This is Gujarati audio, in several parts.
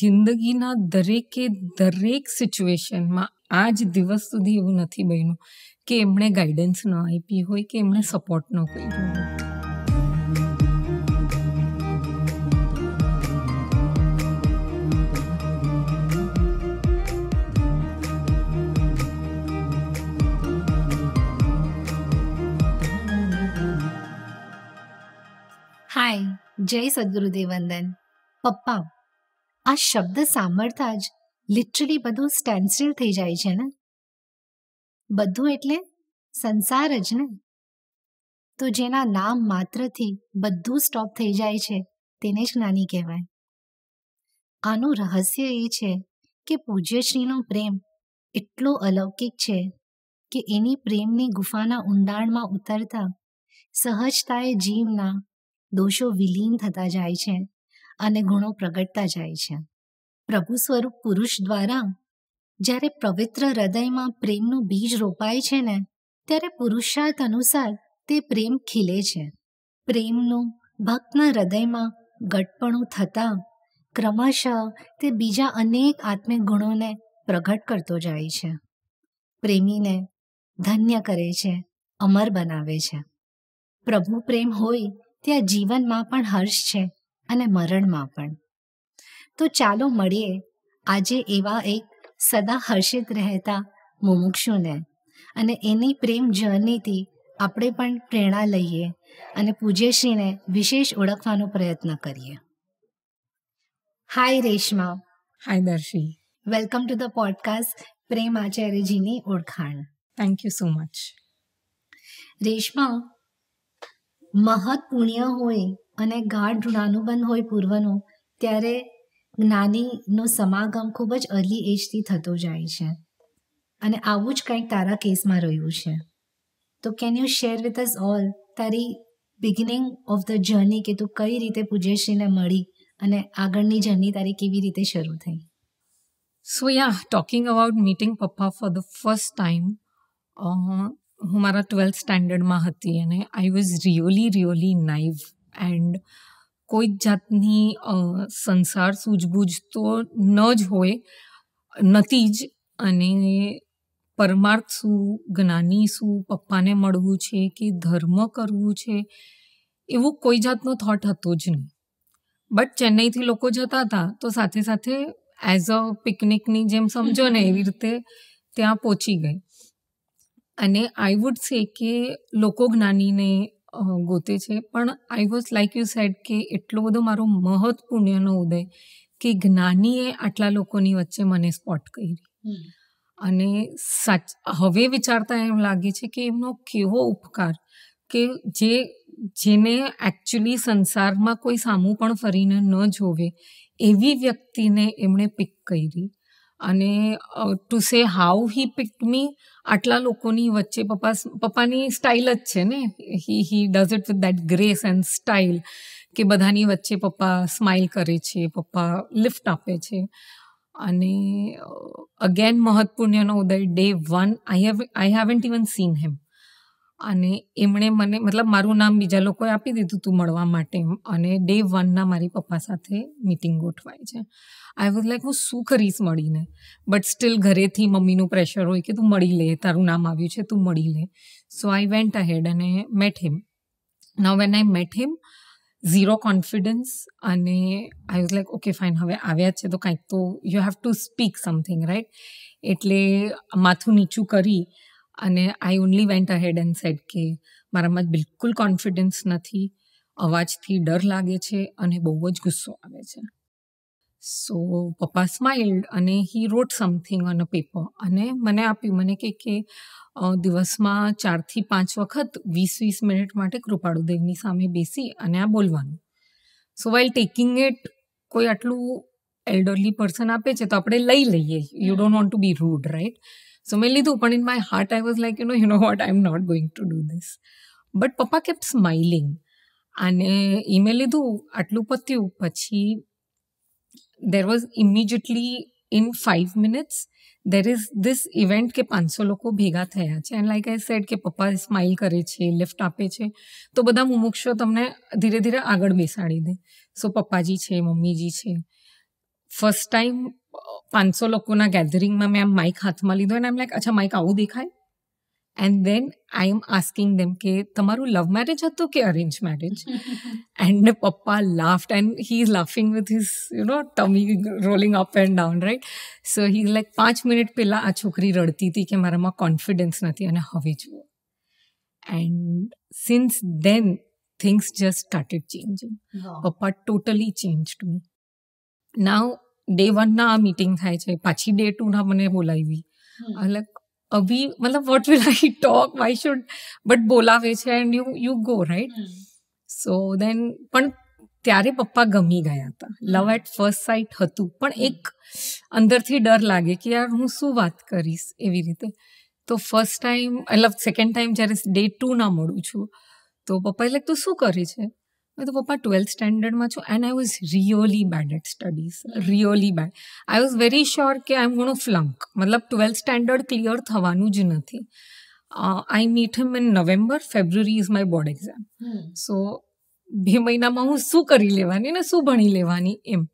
જિંદગીના દરેકે દરેક સિચ્યુએશનમાં જ દિવસ સુધી એવું નથી બન્યું કે એમણે ગાઈડન્સ ન આપી હોય કે એમણે સપોર્ટ ન કર્યો હોય હાય જય સદગુરુદેવ વંદન પપ્પા આ શબ્દ સાંભળતા જ લિટરલી બધું સ્ટેન્સિલ થઈ જાય છે ને બધું એટલે સંસાર જ ને તો જેના નામ માત્રથી બધું સ્ટોપ થઈ જાય છે તેને જ જ્ઞાની કહેવાય આનું રહસ્ય એ છે કે પૂજ્યશ્રીનો પ્રેમ એટલો અલૌકિક છે કે એની પ્રેમની ગુફાના ઊંડાણમાં ઉતરતા સહજતાએ જીવના દોષો વિલીન થતા જાય છે અને ગુણો પ્રગટતા જાય છે પ્રભુ સ્વરૂપ પુરુષ દ્વારા જ્યારે પવિત્ર હૃદયમાં પ્રેમનું બીજ રોપાય છે ને ત્યારે પુરુષાર્થ અનુસાર તે પ્રેમ ખીલે છે પ્રેમનું ભક્તના હૃદયમાં ગટપણું થતાં ક્રમશઃ તે બીજા અનેક આત્મિક ગુણોને પ્રગટ કરતો જાય છે પ્રેમીને ધન્ય કરે છે અમર બનાવે છે પ્રભુ પ્રેમ હોય ત્યાં જીવનમાં પણ હર્ષ છે અને મરણમાં પણ તો ચાલો મળીએ આજે એવા એક સદા હર્ષિત રહેતા મુમુક્ષુને અને એની પ્રેમ જર્નીથી આપણે પણ પ્રેરણા લઈએ અને પૂજ્યશ્રીને વિશેષ ઓળખવાનો પ્રયત્ન કરીએ hi Reshma hi Darshi welcome to the podcast Prem આચાર્યજીની ઓળખાણ thank you so much Reshma મહત પુણ્ય હોય અને ગાઢ ઋણાનુબંધ હોય પૂર્વનો ત્યારે જ્ઞાનીનો સમાગમ ખૂબ જ અર્લી એજથી થતો જાય છે અને આવું જ કંઈક તારા કેસમાં રહ્યું છે તો can you share with us all તારી બિગિનિંગ ઓફ ધ જર્ની કે તું કઈ રીતે પૂજ્યશ્રીને મળી અને આગળની જર્ની તારી કેવી રીતે શરૂ થઈ so ya talking about meeting પપ્પા ફોર ધ ફર્સ્ટ ટાઈમ હું મારા ટ્વેલ્થ સ્ટાન્ડર્ડમાં હતી અને I was really really naive and કોઈ જાતની સંસાર સૂઝબૂઝ તો ન જ હોય નહોતી જ અને પરમાર્થ શું જ્ઞાની શું પપ્પાને મળવું છે કે ધર્મ કરવું છે એવું કોઈ જાતનો થોટ હતો જ નહીં બટ ચેન્નઈથી લોકો જતા હતા તો સાથે સાથે એઝ અ પિકનિકની જેમ સમજો ને એવી રીતે ત્યાં પહોંચી ગઈ અને આઈ વુડ સે કે લોકો જ્ઞાનીને ગોતે છે પણ I was like you said કે એટલો બધો મારો મહત પુણ્યનો ઉદય કે જ્ઞાનીએ આટલા લોકોની વચ્ચે મને સ્પોટ કરી અને સાચ હવે વિચારતા એમ લાગે છે કે એમનો કેવો ઉપકાર કે જે જેને એકચ્યુઅલી સંસારમાં કોઈ સામું પણ ફરીને ન જોવે એવી વ્યક્તિને એમણે પિક કરી અને to say how he pick મી આટલા લોકોની વચ્ચે પપ્પા પપ્પાની સ્ટાઇલ જ છે ને he he does it with that grace and style કે બધાની વચ્ચે પપ્પા સ્માઇલ કરે છે પપ્પા લિફ્ટ આપે છે અને અગેન મહત્પુણ્યનો ઉદય day one I have I haven't even seen him અને એમણે મને મતલબ મારું નામ બીજા લોકોએ આપી દીધું હતું મળવા માટે અને ડે વનના મારી પપ્પા સાથે મિટિંગ ગોઠવાય છે આઈ વોઝ લાઈક હું શું કરીશ મળીને બટ સ્ટીલ ઘરેથી મમ્મીનું પ્રેશર હોય કે તું મળી લે તારું નામ આવ્યું છે તું મળી લે સો આઈ વેન્ટ અહેડ અને met him now when I met him zero confidence અને I was like okay fine હવે આવ્યા જ છે તો કંઈક તો you have to speak something right એટલે માથું નીચું કરી અને I only went ahead and said કે મારામાં બિલકુલ કોન્ફિડન્સ નથી અવાજથી ડર લાગે છે અને બહુ જ ગુસ્સો આવે છે સો પપ્પા સ્માઇલ્ડ અને he wrote something on a paper અને મને આપ્યું મને કે કે દિવસમાં ચારથી પાંચ વખત વીસ વીસ મિનિટ માટે કૃપાળુદેવની સામે બેસી અને આ બોલવાનું સો વાઇલ ટેકિંગ ઇટ કોઈ આટલું એલ્ડરલી પર્સન આપે છે તો આપણે લઈ લઈએ you don't want to be rude right so મેં લીધું પણ in my heart I was like you know you know what I am not going to do this but પપ્પા કેપ સ્માઇલિંગ અને એ મેં લીધું આટલું પત્યું પછી there was immediately in five minutes there is this event કે પાંચસો લોકો ભેગા થયા છે એન્ડ લાઈક આઈ સેડ કે પપ્પા સ્માઇલ કરે છે લિફ્ટ આપે છે તો બધા મુમુક્ષો તમને ધીરે ધીરે આગળ બેસાડી દે સો પપ્પાજી છે મમ્મીજી છે ફર્સ્ટ ટાઈમ પાંચસો લોકોના ગેધરિંગમાં મેં આમ માઇક હાથમાં લીધો એન્ડ આમ લાઈક અચ્છા માઇક આવું દેખાય and then I M asking દેમ કે તમારું લવ મેરેજ હતું કે અરેન્જ મેરેજ એન્ડ પપ્પા laughed and he is laughing with his you know tummy rolling up and down right so he like પાંચ મિનિટ પહેલાં આ છોકરી રડતી હતી કે મારામાં કોન્ફિડન્સ નથી અને હવે જુઓ and since then things just started changing પપ્પા totally change to me now day વનના આ મીટિંગ થાય છે પાછી ડે ટુ ના મને બોલાવી એટલે અભી મતલબ what will I talk why should but બોલાવે છે and you you go right so then પણ ત્યારે પપ્પા ગમી ગયા હતા લવ એટ ફર્સ્ટ સાઇટ હતું પણ એક અંદરથી ડર લાગે કે યાર હું શું વાત કરીશ એવી રીતે તો ફર્સ્ટ ટાઈમ મતલબ સેકન્ડ ટાઈમ જ્યારે ડે ટુ ના મળું છું તો પપ્પા એટલે તું શું કરી છે તો પપ્પા ટ્વેલ્થ સ્ટેન્ડર્ડમાં છું and I was really bad at studies really bad I was very sure કે આઈ એમ ગણો ફ્લંક મતલબ ટ્વેલ્થ સ્ટેન્ડર્ડ ક્લિયર થવાનું જ નથી I meet him in November February is my board exam so બે મહિનામાં હું શું કરી લેવાની ને શું ભણી લેવાની એમ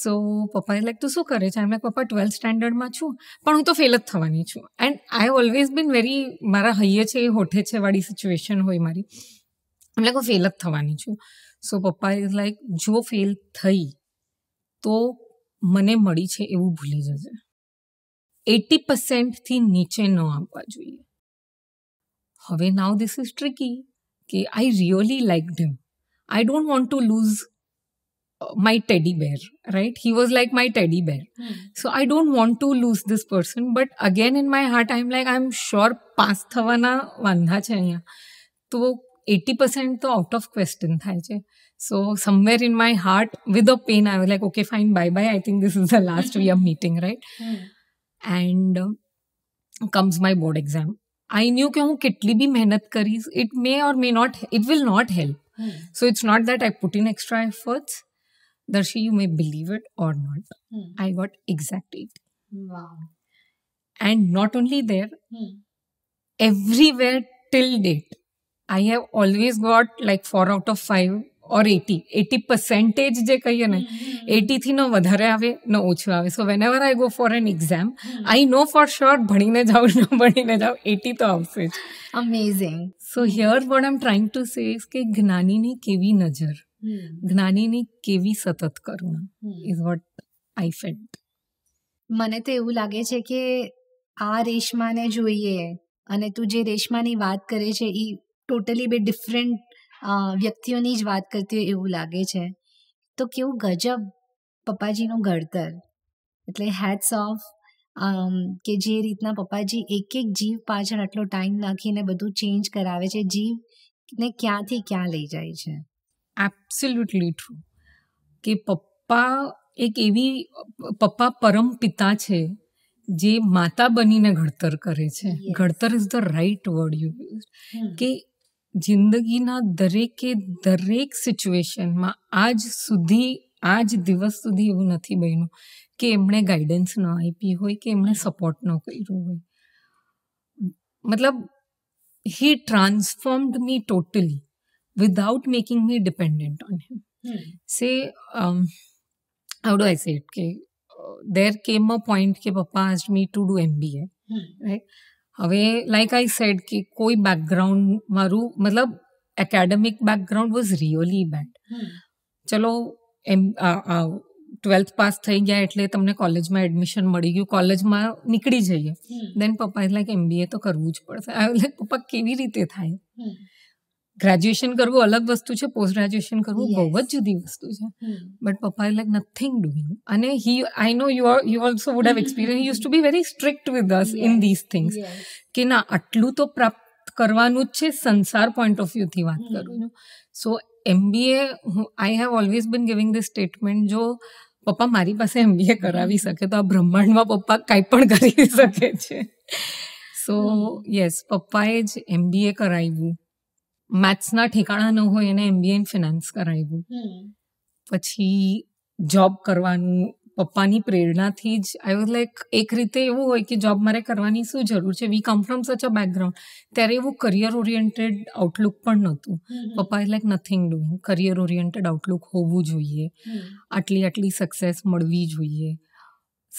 સો પપ્પા એ લાઈક તું શું કરે છે એમ પપ્પા ટ્વેલ્થ સ્ટેન્ડર્ડમાં છું પણ હું તો ફેલ જ થવાની છું and I always been very મારા હૈયે છે એ હોઠે છે વાળી સિચ્યુએશન હોય મારી એટલે હું ફેલ જ થવાની છું સો પપ્પા ઇઝ લાઈક જો ફેલ થઈ તો મને મળી છે એવું ભૂલી જશે એટી પર્સેન્ટથી નીચે ન આપવા જોઈએ હવે નાવ ધીસ ઇઝ ટ્રિકી કે I really like him I don't want to lose my teddy bear, right? He was like my teddy bear. Mm. So I don't lose to person but again But my heart my heart, I'm like, I'm sure પાસ થવાના વાંધા છે અહીંયા તો એટી પર્સન્ટ તો આઉટ ઓફ ક્વેશ્ચન થાય છે so somewhere in my heart with a pen I like okay fine bye bye I think this is the last we are meeting right and comes my board exam I knew કે હું કેટલી બી મહેનત કરીશ it may or may not it will not help so it's not that I put in extra efforts Darshi you may believe it or not I got exact it and not only there everywhere till date I have always got like four out of five or eighty eighty percentage જે કહીએ ને એટીથી ન વધારે આવે ન ઓછું આવે so whenever I go for an exam I know for sure ભણીને જાઉં ન ભણીને જાઉં એટી તો આવશે જ amazing so here what I am trying to say કે જ્ઞાનીની કેવી નજર જ્ઞાનીની કેવી સતત કરુણા ઇઝ વોટ આઈ ફેલ્ટ મને તો એવું લાગે છે કે આ રેશમાને જોઈએ અને તું જે રેશમાની વાત કરે છે એ ટોટલી બે ડિફરન્ટ વ્યક્તિઓની જ વાત કરતી હોય એવું લાગે છે તો કેવું ગજબ પપ્પાજીનું ઘડતર એટલે હેડ્સ ઓફ કે જે રીતના પપ્પાજી એક એક જીવ પાછળ આટલો ટાઈમ નાખીને બધું ચેન્જ કરાવે છે જીવને ક્યાંથી ક્યાં લઈ જાય છે એબ્સોલ્યુટલી ટ્રુ કે પપ્પા એક એવી પપ્પા પરમ પિતા છે જે માતા બનીને ઘડતર કરે છે ઘડતર is the right word you use કે જિંદગીના દરેકે દરેક સિચ્યુએશનમાં આજ સુધી આજ દિવસ સુધી એવું નથી બન્યું કે એમણે ગાઈડન્સ ન આપી હોય કે એમણે સપોર્ટ ન કર્યો હોય મતલબ he transformed me totally without making me dependent on him say how do I set કે દેર કેમ અ પોઈન્ટ કે પપ્પા asked me to do MBA right હવે લાઈક આઈ સેડ કે કોઈ બેકગ્રાઉન્ડ મારું મતલબ academic background was really bad ચલો એમ ટ્વેલ્થ પાસ થઈ ગયા એટલે તમને કોલેજમાં એડમિશન મળી ગયું કોલેજમાં નીકળી જઈએ દેન પપ્પા લાઈક એમબીએ તો કરવું જ પડશે લાઈક પપ્પા કેવી રીતે થાય ગ્રેજ્યુએશન કરવું અલગ વસ્તુ છે પોસ્ટ ગ્રેજ્યુએશન કરવું બહુ જ જુદી વસ્તુ છે બટ પપ્પા ઇઝ લાઈક નથિંગ ડુઈંગ અને he I know you you also would have experience use to be very strict with us in these things કે ના આટલું તો પ્રાપ્ત કરવાનું જ છે સંસાર પોઈન્ટ ઓફ વ્યૂથી વાત કરું છું so MBA I have always been giving the statement જો પપ્પા મારી પાસે એમબીએ કરાવી શકે તો આ બ્રહ્માંડમાં પપ્પા કાંઈ પણ કરી શકે છે સો યસ પપ્પાએ જ એમબીએ કરાવ્યું મેથ્સના ઠેકાણા ન હોય એને એમબીએ ઇન ફિનાન્સ કરાવ્યું પછી જોબ કરવાનું પપ્પાની પ્રેરણાથી જ આઈ વોઝ લાઈક એક રીતે એવું હોય કે જોબ મારે કરવાની શું જરૂર છે વી કમ ફ્રોમ સચ અ બેકગ્રાઉન્ડ ત્યારે એવું કરિયર ઓરિએન્ટેડ આઉટલુક પણ નહોતું પપ્પા like nothing doing career oriented outlook હોવું જોઈએ આટલી આટલી સક્સેસ મળવી જોઈએ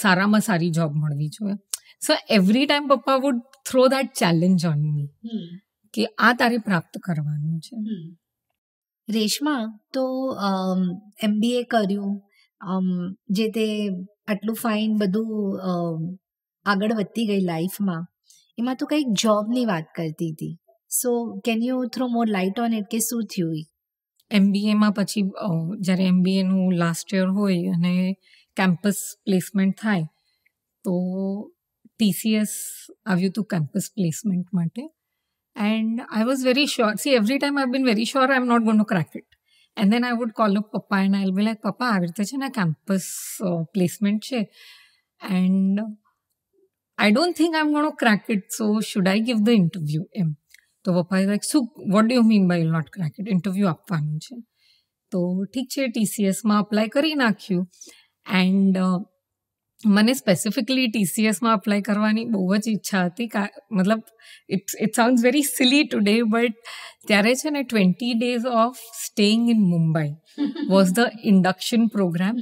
સારામાં સારી જોબ મળવી જોઈએ સો એવરી ટાઈમ પપ્પા would throw that challenge on me કે આ તારે પ્રાપ્ત કરવાનું છે રેશમા તો એમબીએ કર્યું જે તે આટલું ફાઇન બધું આગળ વધતી ગઈ લાઈફમાં એમાં તો કંઈક જોબની વાત કરતી હતી so can you throw more light on it કે શું થયું એમબીએમાં પછી જ્યારે એમબીએનું લાસ્ટ યર હોય અને કેમ્પસ પ્લેસમેન્ટ થાય તો ટીસીએસ આવ્યું હતું કેમ્પસ પ્લેસમેન્ટ માટે And I was very sure. See, every time I've been very sure I'm not going to crack it. And then I would call up Papa and I'll be like, Papa, આવી રીતે a campus uh, placement છે. And I don't think I'm going to crack it. So should I give the interview? So Papa is like, So what do you mean by you'll not crack it interview આપવાનું So તો ઠીક TCS ટીસીએસમાં અપ્લાય કરી નાખ્યું and uh, મને સ્પેસિફિકલી ટીસીએસમાં અપ્લાય કરવાની બહુ જ ઈચ્છા હતી મતલબ it's it sound very silly today but ત્યારે છે ને twenty days of staying in Mumbai was the induction program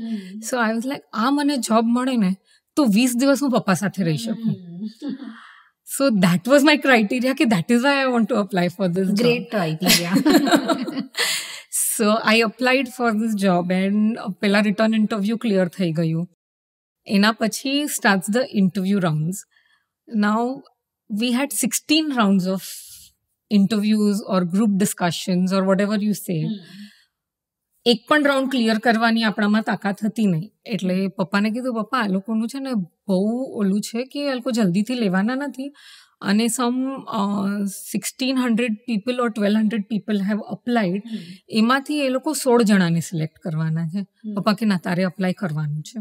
so I was like આ મને જોબ મળે ને તો વીસ દિવસ હું પપ્પા સાથે રહી શકું so that was my criteria કે that is why I want to apply for this great criteria so I applied for this job and પહેલાં રિટર્ન ઇન્ટરવ્યૂ ક્લિયર થઈ ગયું એના પછી start the interview rounds now we had sixteen rounds of interviews or group discussions or whatever you say એક પણ રાઉન્ડ ક્લિયર કરવાની આપણામાં તાકાત હતી નહીં એટલે પપ્પાને કીધું પપ્પા આ લોકોનું છે ને બહુ ઓલું છે કે એ લોકો જલ્દીથી લેવાના નથી અને some sixteen hundred people or twelve hundred people have applied એમાંથી એ લોકો સોળ જણાને સિલેક્ટ કરવાના છે પપ્પા કે ના તારે અપ્લાય કરવાનું છે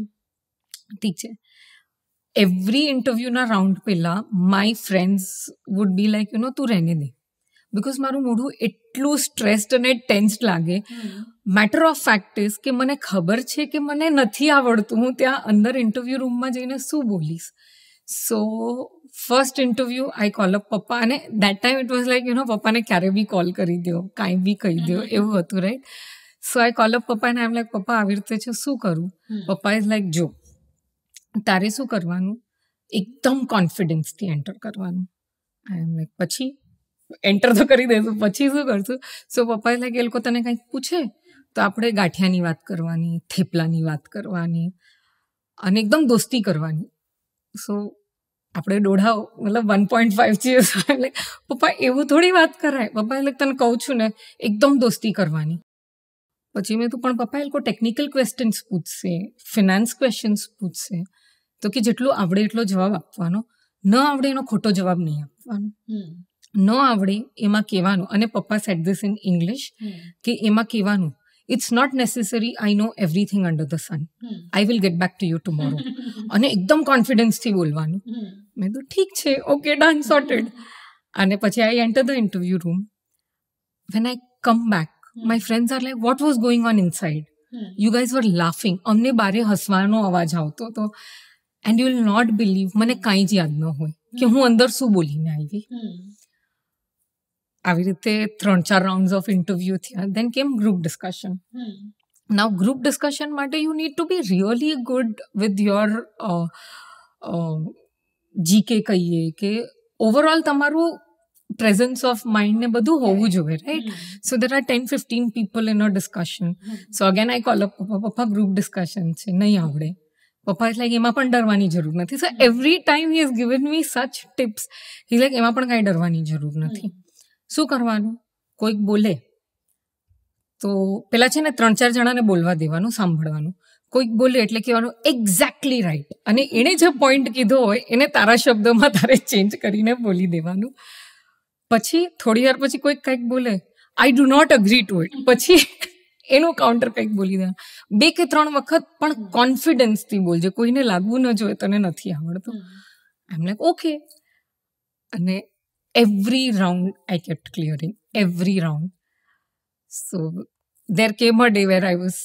ઠીક છે એવરી ઇન્ટરવ્યૂના રાઉન્ડ પહેલાં my friends would be like you know તું રહેને દે બિકોઝ મારું મોઢું એટલું સ્ટ્રેસ્ડ અને ટેન્સ્ડ લાગે મેટર ઓફ ફેક્ટ ઇઝ કે મને ખબર છે કે મને નથી આવડતું હું ત્યાં અંદર ઇન્ટરવ્યૂ રૂમમાં જઈને શું બોલીશ so first interview I call up પપ્પા અને that time it was like you know પપ્પાને ક્યારે બી કોલ કરી દો કાંઈ બી કહી દો એવું હતું right so I call up પપ્પા એન્ડ આઈમ એમ લાઈક પપ્પા આવી રીતે છે શું કરું પપ્પા ઇઝ લાઈક જો તારે શું કરવાનું એકદમ કોન્ફિડન્સથી એન્ટર કરવાનું એમ લાઈક પછી એન્ટર તો કરી દઈશું પછી શું કરશું સો પપ્પા એટલે કે એ લોકો તને કંઈક પૂછે તો આપણે ગાંઠિયાની વાત કરવાની થેપલાની વાત કરવાની અને એકદમ દોસ્તી કરવાની સો આપણે દોઢા મતલબ વન પોઈન્ટ ફાઈવ છીએ એટલે પપ્પા એવું થોડી વાત કરાય પપ્પા એટલે તને કહું છું ને એકદમ દોસ્તી કરવાની પછી મેં તું પણ પપ્પા એ લોકો ટેકનિકલ ક્વેશ્ચન્સ પૂછશે ફિનાન્સ ક્વેશ્ચન્સ પૂછશે તો કે જેટલું આવડે એટલો જવાબ આપવાનો ન આવડે એનો ખોટો જવાબ નહીં આપવાનો ન આવડે એમાં કહેવાનું અને પપ્પા સેટ ધીસ ઇન ઇંગ્લિશ કે એમાં કહેવાનું it's not necessary I know everything under the sun I will get back to you tomorrow અને એકદમ કોન્ફિડન્સથી બોલવાનું મેં તો ઠીક છે ઓકે ડન સોર્ટેડ અને પછી I enter the interview room when I come back my friends are like what was going on inside you guys were laughing અમને બારે હસવાનો અવાજ આવતો હતો and you will not believe મને કાંઈ જ યાદ ન હોય કે હું અંદર શું બોલીને આવી આવી રીતે ત્રણ ચાર રાઉન્ડ ઓફ ઇન્ટરવ્યુ થયા દેન કેમ group discussion now group discussion માટે you need to be really good with your GK કહીએ કે ઓવરઓલ તમારું પ્રેઝન્સ ઓફ માઇન્ડ ને બધું હોવું જોઈએ right so there are ten fifteen people in a discussion so again I call up પપ્પા ગ્રુપ ડિસ્કશન છે નહીં આવડે પપ્પા એટલે એમાં પણ ડરવાની જરૂર નથી so every time he has given me such tips he like એમાં પણ કાંઈ ડરવાની જરૂર નથી શું કરવાનું કોઈક બોલે તો પેલા છે ને ત્રણ ચાર જણાને બોલવા દેવાનું સાંભળવાનું કોઈક બોલે એટલે કહેવાનું એક્ઝેક્ટલી રાઈટ અને એણે જે પોઈન્ટ કીધો હોય એને તારા શબ્દોમાં તારે ચેન્જ કરીને બોલી દેવાનું પછી થોડી વાર પછી કોઈક કંઈક બોલે I do not agree to it પછી એનો કાઉન્ટર કંઈક બોલી દે બે કે ત્રણ વખત પણ કોન્ફિડન્સથી બોલજે કોઈને લાગવું ન જોઈએ તને નથી આવડતું આઈ લાઈક ઓકે અને every round I kept clearing every round so there came a day where I was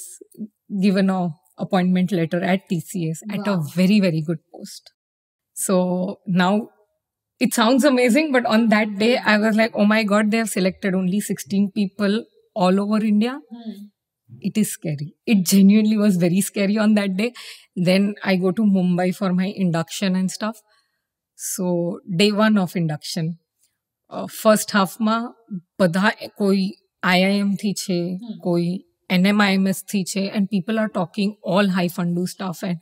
given a appointment letter at TCS at a very very good post. So now it sounds amazing, but on that day I was like, oh my god, they have selected only 16 people all over India. Hmm it is scary. It genuinely was very scary on that day. Then I go to Mumbai for my induction and stuff. So day one of induction, uh, first half ma, bada koi IIM thi che, hmm. koi NMIMS thi che, and people are talking all high fundu stuff, and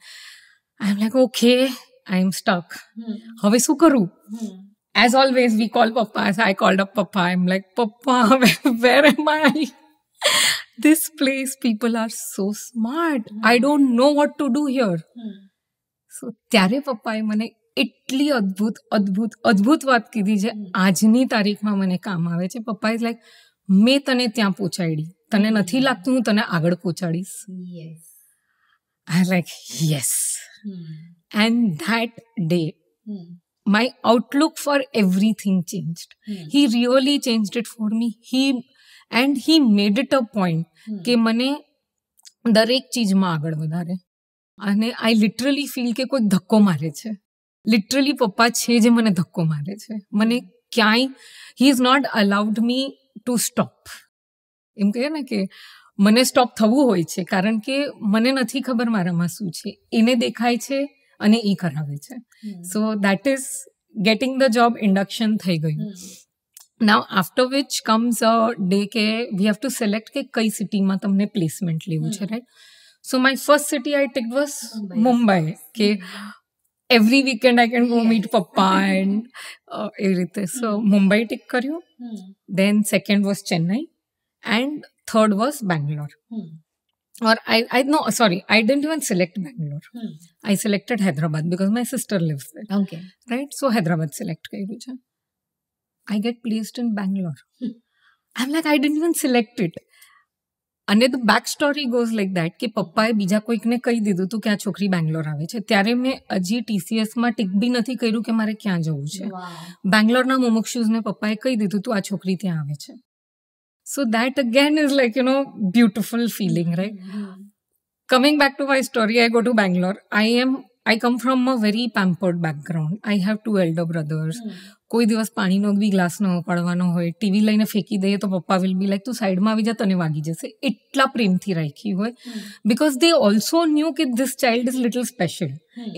I'm like, okay, I'm stuck. Hmm. How is karu? Hmm. As always, we call Papa. I called up Papa. I'm like, Papa, where am I? this place people are so smart mm. i don't know what to do here mm. So ત્યારે પપ્પાએ મને એટલી અદ્ભુત અદ્ભુત અદ્ભુત વાત કીધી જે આજની તારીખમાં મને કામ આવે છે પપ્પા ઇઝ લાઈક મેં તને ત્યાં પહોંચાડી તને નથી લાગતું હું તને આગળ પહોંચાડીશ I like yes and that day my outlook for everything changed. Mm. He really changed it for me. He and he made it a point કે મને દરેક ચીજમાં આગળ વધારે અને આઈ લિટરલી ફીલ કે કોઈ ધક્કો મારે છે લિટરલી પપ્પા છે જે મને ધક્કો મારે છે મને ક્યાંય he is not allowed me to stop એમ કહે ને કે મને સ્ટોપ થવું હોય છે કારણ કે મને નથી ખબર મારામાં શું છે એને દેખાય છે અને એ કરાવે છે so that is getting the job induction થઈ ગયું hmm. Now after which comes a day કે વી હેવ ટુ સિલેક્ટ કે કઈ સિટીમાં તમને પ્લેસમેન્ટ લેવું છે right so my first city I take was Mumbai કે every weekend I can go meet પપ્પા એન્ડ એ રીતે સો મુંબઈ ટેક કર્યું then second was Chennai and third was Bangalore or I I no sorry I didn't even select Bangalore. Hmm. I Hyderabad Hyderabad my sister sister okay there. So Hyderabad select કર્યું છે. I get placed in Bangalore. I'm like, I didn't even select it. અને the back story goes like that કે પપ્પાએ બીજા કોઈકને કહી દીધું તું કે આ છોકરી બેંગ્લોર આવે છે ત્યારે મેં હજી ટીસીએસમાં ટીક બી નથી કર્યું કે મારે ક્યાં જવું છે બેંગ્લોરના મુમુક્ષુઝને પપ્પાએ કહી દીધું તું આ છોકરી ત્યાં આવે છે so that again is like you know beautiful feeling right coming back to my story I go to Bangalore I am I come from a very pampered background I have two elder brothers કોઈ દિવસ પાણીનો બી ગ્લાસ ન ઉપાડવાનો હોય ટીવી લઈને ફેંકી દઈએ તો પપ્પા વિલ બી લાઈક તું સાઈડમાં આવી જા તને વાગી જશે એટલા પ્રેમથી રાખી હોય બિકોઝ દે ઓલ્સો ન્યૂ કે this child is little special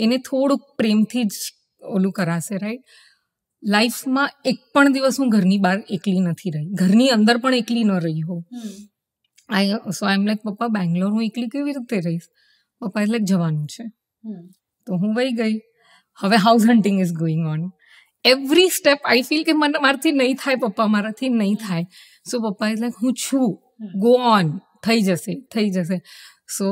એને થોડુંક પ્રેમથી જ ઓલું કરાશે રાઈટ લાઈફમાં એક પણ દિવસ હું ઘરની બહાર એકલી નથી રહી ઘરની અંદર પણ એકલી ન રહી હો આઈ સો આઈ એમ લાઈક પપ્પા બેંગ્લોર હું એકલી કેવી રીતે રહીશ પપ્પા એટલે જવાનું છે તો હું વહી ગઈ હવે house hunting is going on every step I feel કે મને મારાથી નહીં થાય પપ્પા મારાથી નહીં થાય સો પપ્પા એટલે હું છું ગો ઓન થઈ જશે થઈ જશે સો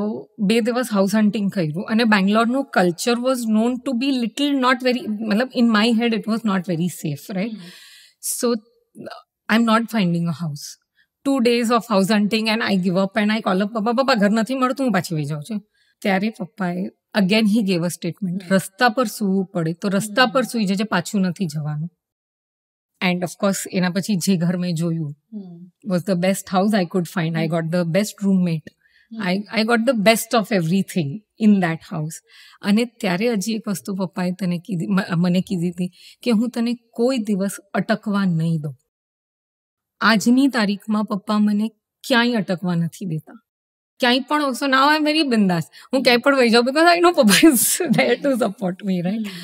બે દિવસ હાઉસ હન્ટિંગ કર્યું અને બેંગ્લોરનું culture was known to be little not very મતલબ in my head it was not very safe right so I am not finding a house two days of house hunting and I give up and I call up પપ્પા પપ્પા ઘર નથી મળતું હું પાછી વહી જાઉં છું ત્યારે પપ્પાએ again he gave a statement રસ્તા પર સૂવું પડે તો રસ્તા પર સુઈ જજે પાછું નથી જવાનું એન્ડ ઓફકોર્સ એના પછી જે ઘર મેં જોયું was the best house I could find I got the best roommate I I got the best of everything in that house અને ત્યારે હજી એક વસ્તુ પપ્પાએ તને કીધી મને કીધી હતી કે હું તને કોઈ દિવસ અટકવા નહીં દઉં આજની તારીખમાં પપ્પા મને ક્યાંય અટકવા નથી દેતા ક્યાંય પણ સો નાવ આઈ વેરી બિંદાસ હું ક્યાંય પણ વહી જાઉં બિકોઝ આઈ નો પપ્પા is there to support me right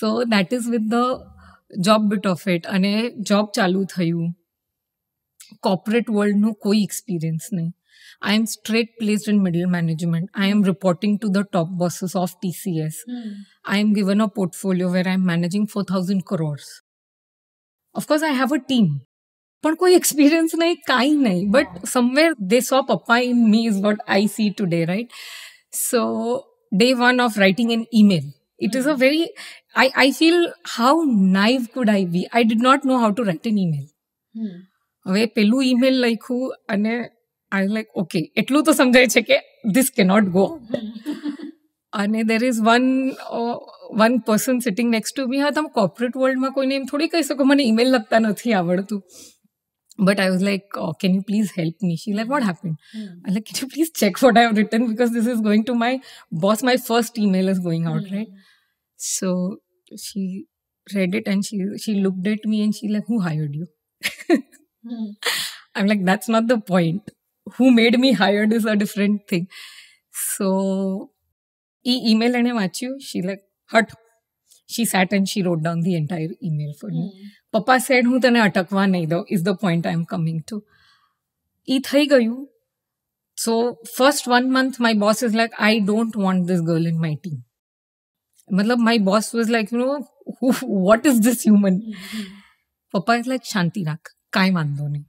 so that is with the job bit of it અને જોબ ચાલુ થયું કોર્પોરેટ વર્લ્ડનો કોઈ એક્સપિરિયન્સ નહીં I am straight placed in middle management I am reporting to the top bosses of TCS I am given a portfolio where I am managing four thousand crores of course I have a team પણ કોઈ એક્સપિરિયન્સ નહીં કાંઈ નહીં બટ સમવેર દે સો પપ્પા in me is what I see today right so day one of writing an email it is a very I I feel how naive could I be I did not know how to write an email hmm. હવે પેલું ઈમેલ લખ્યું અને આઈ લાઈક ઓકે એટલું તો સમજાય છે કે ધીસ કેનોટ ગો અને there is one one person sitting next to me હા તમે કોર્પોરેટ વર્લ્ડમાં કોઈને એમ થોડી કહી શકો મને ઇમેલ લખતા નથી આવડતું But I was like, oh, can you please help me? She's like, what happened? Mm. I'm like, can you please check what I have written? Because this is going to my boss. My first email is going out, mm. right? Hmm. So she read it and she, she looked at me and she like, who hired you? mm. I'm like, that's not the point. Who made me hired is a different thing. So e email and I you. She like, hut. She sat and she wrote down the entire email for me. Hmm. પપ્પા સેડ હું તને અટકવા નહીં દઉં is the point I am coming to એ થઈ ગયું so first one month my boss is like I don't want this girl in my team મતલબ my boss was like you know what is this human પપ્પા ઇઝ લાઈક શાંતિ રાખ કાંઈ વાંધો નહીં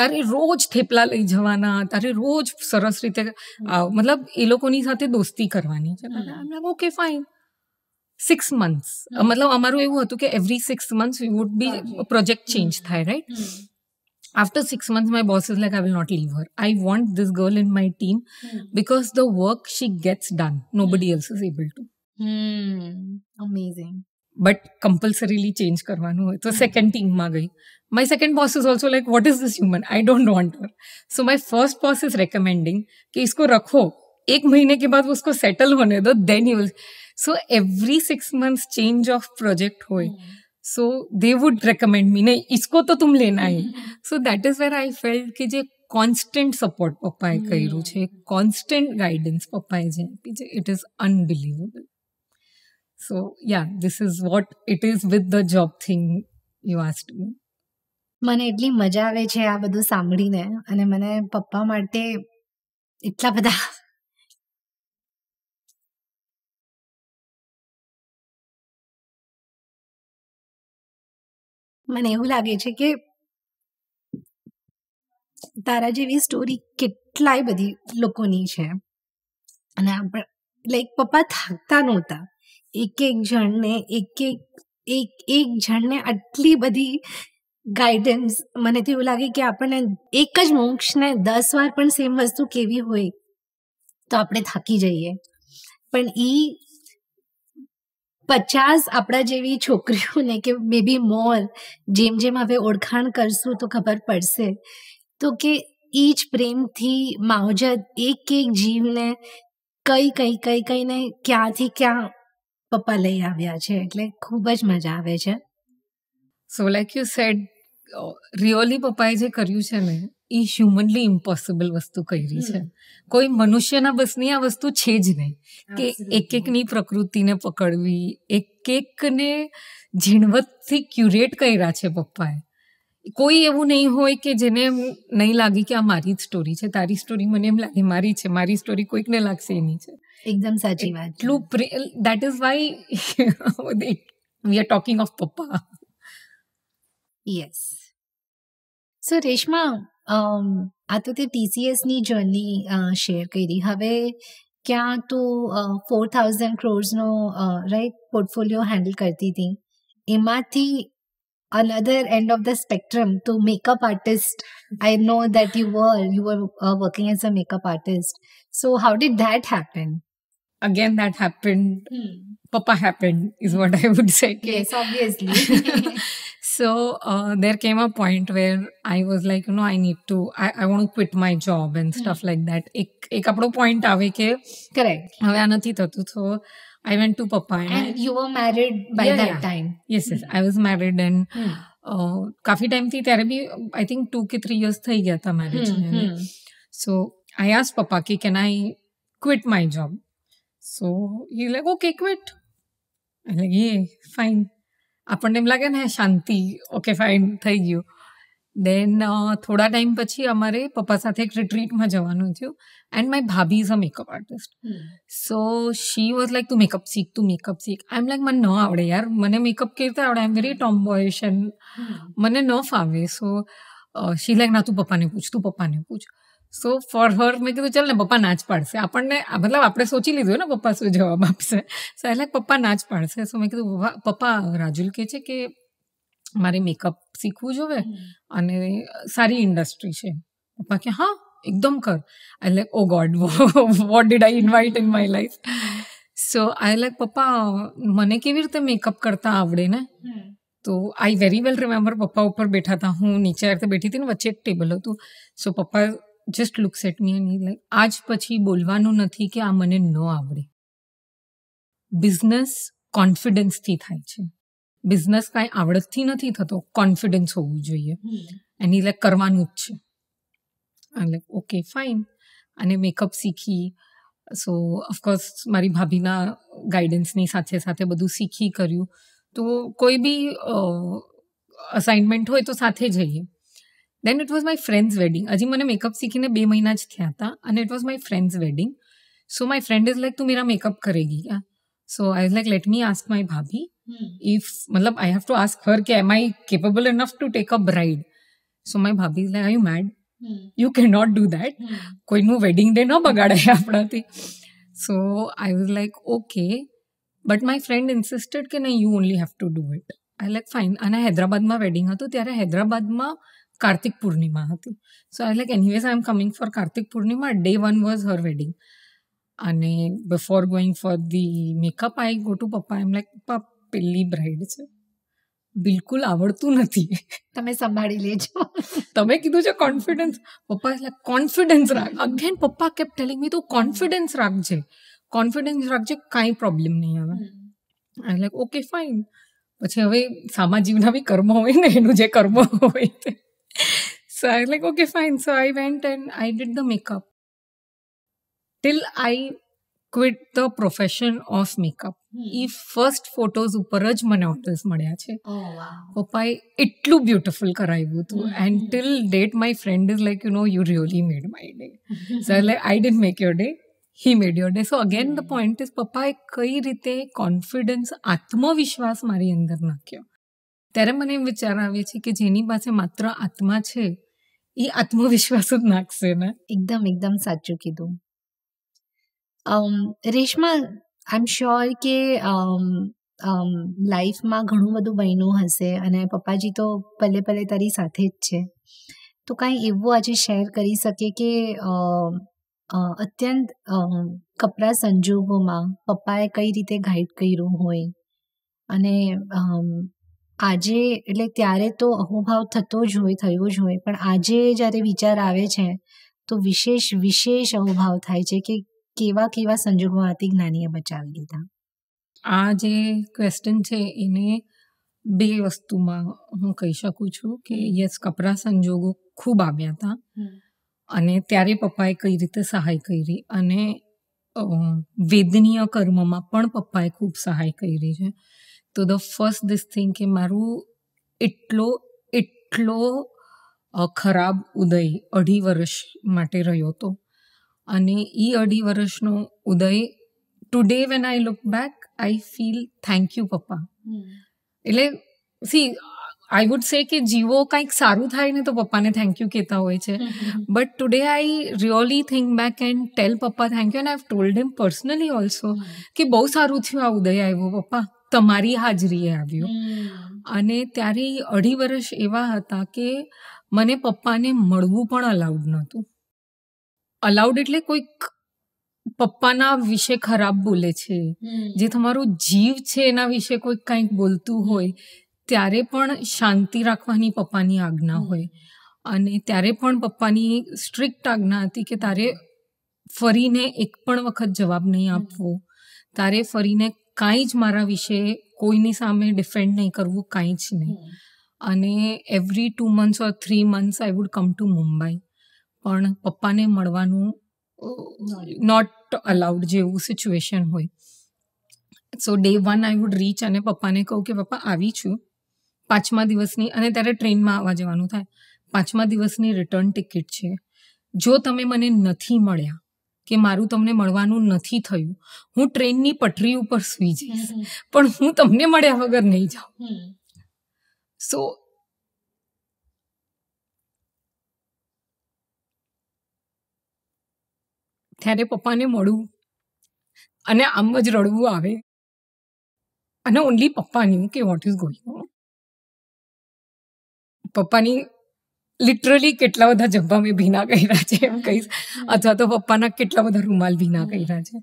તારે રોજ થેપલા લઈ જવાના તારે રોજ સરસ રીતે મતલબ એ લોકોની સાથે દોસ્તી કરવાની છે ઓકે ફાઇન સિક્સ મંથ્સ મતલબ અમારું એવું હતું કે every six months we would be project change થાય right after six month my boss is like, I will not leave her. I want this girl in my team mm. because the work she gets done, nobody hmm. else is able to. Mm. But compulsorily change કરવાનું હોય તો સેકન્ડ ટીમમાં ગઈ my second boss is also like what is this human I don't want her so my first boss is recommending કે ઇસકો રખો एक महीने के बाद उसको सेटल होने दो then you so every six months change of project होए सो दे वुड रिकमेंड मी नहीं इसको તો તું લેના હે so that is where I felt કે જે કોન્સ્ટન્ટ સપોર્ટ પપ્પાએ કર્યું છે કોન્સ્ટન્ટ ગાઈડન્સ પપ્પાએ જે આપી છે it is unbelievable so yeah this is what it is with the job thing you asked me મને એટલી મજા આવે છે આ બધું સાંભળીને અને મને પપ્પા માટે એટલા બધા મને એવું લાગે છે કે તારા જેવી સ્ટોરી કેટલાય બધી લોકોની છે અને આપણે લાઈક પપ્પા થાકતા નહોતા એક એક જણને એક એક એક એક જણને આટલી બધી ગાઈડન્સ મને તો એવું લાગે કે આપણને એક જ મોક્ષને દસ વાર પણ સેમ વસ્તુ કેવી હોય તો આપણે થાકી જઈએ પણ એ પચાસ આપણા જેવી છોકરીઓને કે મે મોર જેમ જેમ હવે ઓળખાણ કરશું તો ખબર પડશે તો કે એ જ પ્રેમથી માવજત એક એક જીવને કઈ કઈ કઈ કઈને ક્યાંથી ક્યાં પપ્પા લઈ આવ્યા છે એટલે ખૂબ જ મજા આવે છે so like you said really પપ્પાએ જે કર્યું છે ને એ હ્યુમનલી ઇમ્પોસિબલ વસ્તુ કરી છે કોઈ મનુષ્યના બસની આ વસ્તુ છે જ નહીં કે એક એકની પ્રકૃતિને પકડવી એક એકને ઝીણવટથી ક્યુરેટ કર્યા છે પપ્પાએ કોઈ એવું નહીં હોય કે જેને નહીં લાગી કે આ મારી જ સ્ટોરી છે તારી સ્ટોરી મને એમ લાગે મારી છે મારી સ્ટોરી કોઈકને લાગશે એની છે એકદમ સાચી વાત એટલું that is why we are talking of પપ્પા યસ સો રેશમા Um, આ તો તે ટીસીએસની share શેર કરી હવે ક્યાં તો four thousand crores no right portfolio handle કરતી હતી એમાંથી another end of the spectrum to makeup artist i know that you were you were uh, working as a makeup artist so how did that happen again that happened hmm. papa happened is what i would say yes obviously so uh, there came a point where i was like you know i need to i, I want to quit my job and hmm. stuff like that એક એક આપણો point આવે ke correct. હવે આ નથી થતું I went to Papa. And, and you were married by yeah, that yeah. time. Yes, yes. Hmm. I was married and hmm. uh, काफी टाइम थी तेरे भी आई थिंक टू के थ्री इयर्स થઈ ગયા હતા મેરેજ ને સો આઈ આસ્ક પપ્પા કે can I quit my job so he like okay quit like યે ફાઇન આપણને એમ લાગે ને શાંતિ ઓકે ફાઇન થઈ ગયું દેન થોડા ટાઈમ પછી અમારે પપ્પા સાથે એક રિટ્રીટમાં જવાનું થયું એન્ડ માય ભાભી is a makeup artist so she was like તું મેકઅપ શીખ તું makeup Sikh I am like મને ન આવડે યાર મને મેકઅપ કેવી રીતે આવડે I am very tomboyish and મને ન ફાવે સો શી લાઈક ના તું પપ્પાને પૂછ તું પપ્પાને પૂછ સો ફોર હર મેં કીધું ચાલ ને પપ્પા ના જ પાડશે આપણને મતલબ આપણે સોચી લીધું ને પપ્પા શું જવાબ આપશે સો એટલે પપ્પા ના જ પાડશે સો મેં કીધું પપ્પા રાજુલ કહે છે કે મારે મેકઅપ શીખવું જોવે અને સારી ઇન્ડસ્ટ્રી છે પપ્પા કે હા એકદમ કર I like oh god what did I invite in my life so I like પપ્પા મને કેવી રીતે મેકઅપ કરતા આવડે ને તો આઈ વેરી વેલ રિમેમ્બર પપ્પા ઉપર બેઠા હતા હું નીચે રીતે બેઠી હતી ને વચ્ચે એક ટેબલ હતું સો પપ્પા just looks at me and like આજ પછી બોલવાનું નથી કે આ મને ન આવડે બિઝનેસ કોન્ફિડન્સથી થાય છે બિઝનેસ કાંઈ આવડતથી નથી થતો કોન્ફિડન્સ હોવું જોઈએ એની લાઈક કરવાનું જ છે લાઈક ઓકે ફાઇન અને મેકઅપ શીખી સો ઓફકોર્સ મારી ભાભીના ગાઈડન્સની સાથે સાથે બધું શીખી કર્યું તો કોઈ બી અસાઇનમેન્ટ હોય તો સાથે જઈએ then it was my friend's wedding હજી મને મેકઅપ શીખીને બે મહિના જ થયા હતા અને it was my friend's wedding so my friend is like તું મેરા મેકઅપ કરેગી so I is like let me ask my ભાભી ઇફ મતલબ I have to ask her કે am I capable enough to take a bride so my ભાભી is like are you mad you can not do that કોઈનું વેડિંગ ડે ન બગાડે આપણાથી so I was like okay but my friend ઇન્સિસ્ટેડ કે નહીં you only have to do it I like fine અને હૈદરાબાદમાં વેડિંગ હતું ત્યારે હૈદરાબાદમાં કાર્તિક પૂર્ણિમા હતી so I like anyways I am coming for Kartik Purnima day one was her wedding અને before going for the makeup I go to પપ્પા એમ લાઈક પપ્પા પેલી બ્રાઇડ છે બિલકુલ આવડતું નથી તમે સંભાળી લેજો તમે કીધું છે કોન્ફિડન્સ પપ્પા એટલે કોન્ફિડન્સ રાખ અગેન પપ્પા કેપ ટેલિંગ મી તું કોન્ફિડન્સ રાખજે કોન્ફિડન્સ રાખજે કાંઈ પ્રોબ્લેમ નહીં આવે આઈ એટલે ઓકે ફાઇન પછી હવે સામા બી કર્મ હોય ને એનું જે કર્મ હોય તે so I like okay fine so I went and I did the makeup till I quit the profession of makeup એ ફર્સ્ટ ફોટોઝ ઉપર જ મને ઓર્ડર્સ મળ્યા છે oh, પપ્પાએ એટલું બ્યુટિફુલ કરાવ્યું હતું and till date my friend is like you know you really made my day so એટલે I didn't make your day he made your day so again the point is પપ્પાએ કઈ રીતે કોન્ફિડન્સ આત્મવિશ્વાસ મારી અંદર નાખ્યો ત્યારે મને એમ વિચાર આવે છે કે જેની પાસે માત્ર આત્મા છે એ આત્મવિશ્વાસ જ નાખશે ને એકદમ એકદમ સાચું કીધું રેશમા આઈ એમ શ્યોર કે લાઈફમાં ઘણું બધું બન્યું હશે અને પપ્પાજી તો પલે પલે તારી સાથે જ છે તો કાંઈ એવું આજે શેર કરી શકે કે અત્યંત કપરા સંજોગોમાં પપ્પાએ કઈ રીતે ગાઈડ કર્યું હોય અને આજે એટલે ત્યારે તો અહોભાવ થતો જ હોય થયો જ હોય પણ આજે જ્યારે વિચાર આવે છે તો વિશેષ વિશેષ અહોભાવ થાય છે કે કેવા કેવા સંજોગોમાંથી જ્ઞાનીએ બચાવી લીધા આ જે ક્વેશ્ચન છે એને બે વસ્તુમાં હું કહી શકું છું કે યસ કપરા સંજોગો ખૂબ આવ્યા હતા અને ત્યારે પપ્પાએ કઈ રીતે સહાય કરી અને વેદનીય કર્મમાં પણ પપ્પાએ ખૂબ સહાય કરી છે તો ધ ફર્સ્ટ ધીસ થિંગ કે મારું એટલો એટલો ખરાબ ઉદય અઢી વર્ષ માટે રહ્યો હતો અને એ અઢી વર્ષનો Uday today when I look back I feel thank you પપ્પા એટલે સી આઈ વુડ સે કે જીવો કંઈક સારું થાય ને તો પપ્પાને થેન્ક યુ કહેતા હોય છે but today I really think back and tell પપ્પા thank you and I told him personally also કે બહુ સારું થયું આ ઉદય આવ્યો પપ્પા તમારી હાજરીએ આવ્યો અને ત્યારે અઢી વર્ષ એવા હતા કે મને પપ્પાને મળવું પણ અલાઉડ નહોતું અલાઉડ એટલે કોઈક પપ્પાના વિશે ખરાબ બોલે છે જે તમારો જીવ છે એના વિશે કોઈક કંઈક બોલતું હોય ત્યારે પણ શાંતિ રાખવાની પપ્પાની આજ્ઞા હોય અને ત્યારે પણ પપ્પાની સ્ટ્રિક્ટ આજ્ઞા હતી કે તારે ફરીને એક પણ વખત જવાબ નહીં આપવો તારે ફરીને કાંઈ જ મારા વિશે કોઈની સામે ડિફેન્ડ નહીં કરવું કાંઈ જ નહીં અને every two months or three months I would come to Mumbai પણ પપ્પાને મળવાનું નોટ અલાઉડ જેવું સિચ્યુએશન હોય so day one I would reach અને પપ્પાને કહું કે પપ્પા આવી છું પાંચમા દિવસની અને ત્યારે ટ્રેનમાં આવવા જવાનું થાય પાંચમા દિવસની રિટર્ન ટિકિટ છે જો તમે મને નથી મળ્યા કે મારું તમને મળવાનું નથી થયું હું ટ્રેનની પટરી ઉપર સુઈ જઈશ પણ હું તમને મળ્યા વગર નહીં જાઉં સો ત્યારે પપ્પાને મળવું અને આમ જ રડવું આવે અને ઓનલી પપ્પાને કે વોટ ઇઝ ગોઈંગ પપ્પાની લિટરલી કેટલા બધા જબ્બા મેં ભીના કર્યા છે એમ કહીશ અથવા તો પપ્પાના કેટલા બધા રૂમાલ ભીના કર્યા છે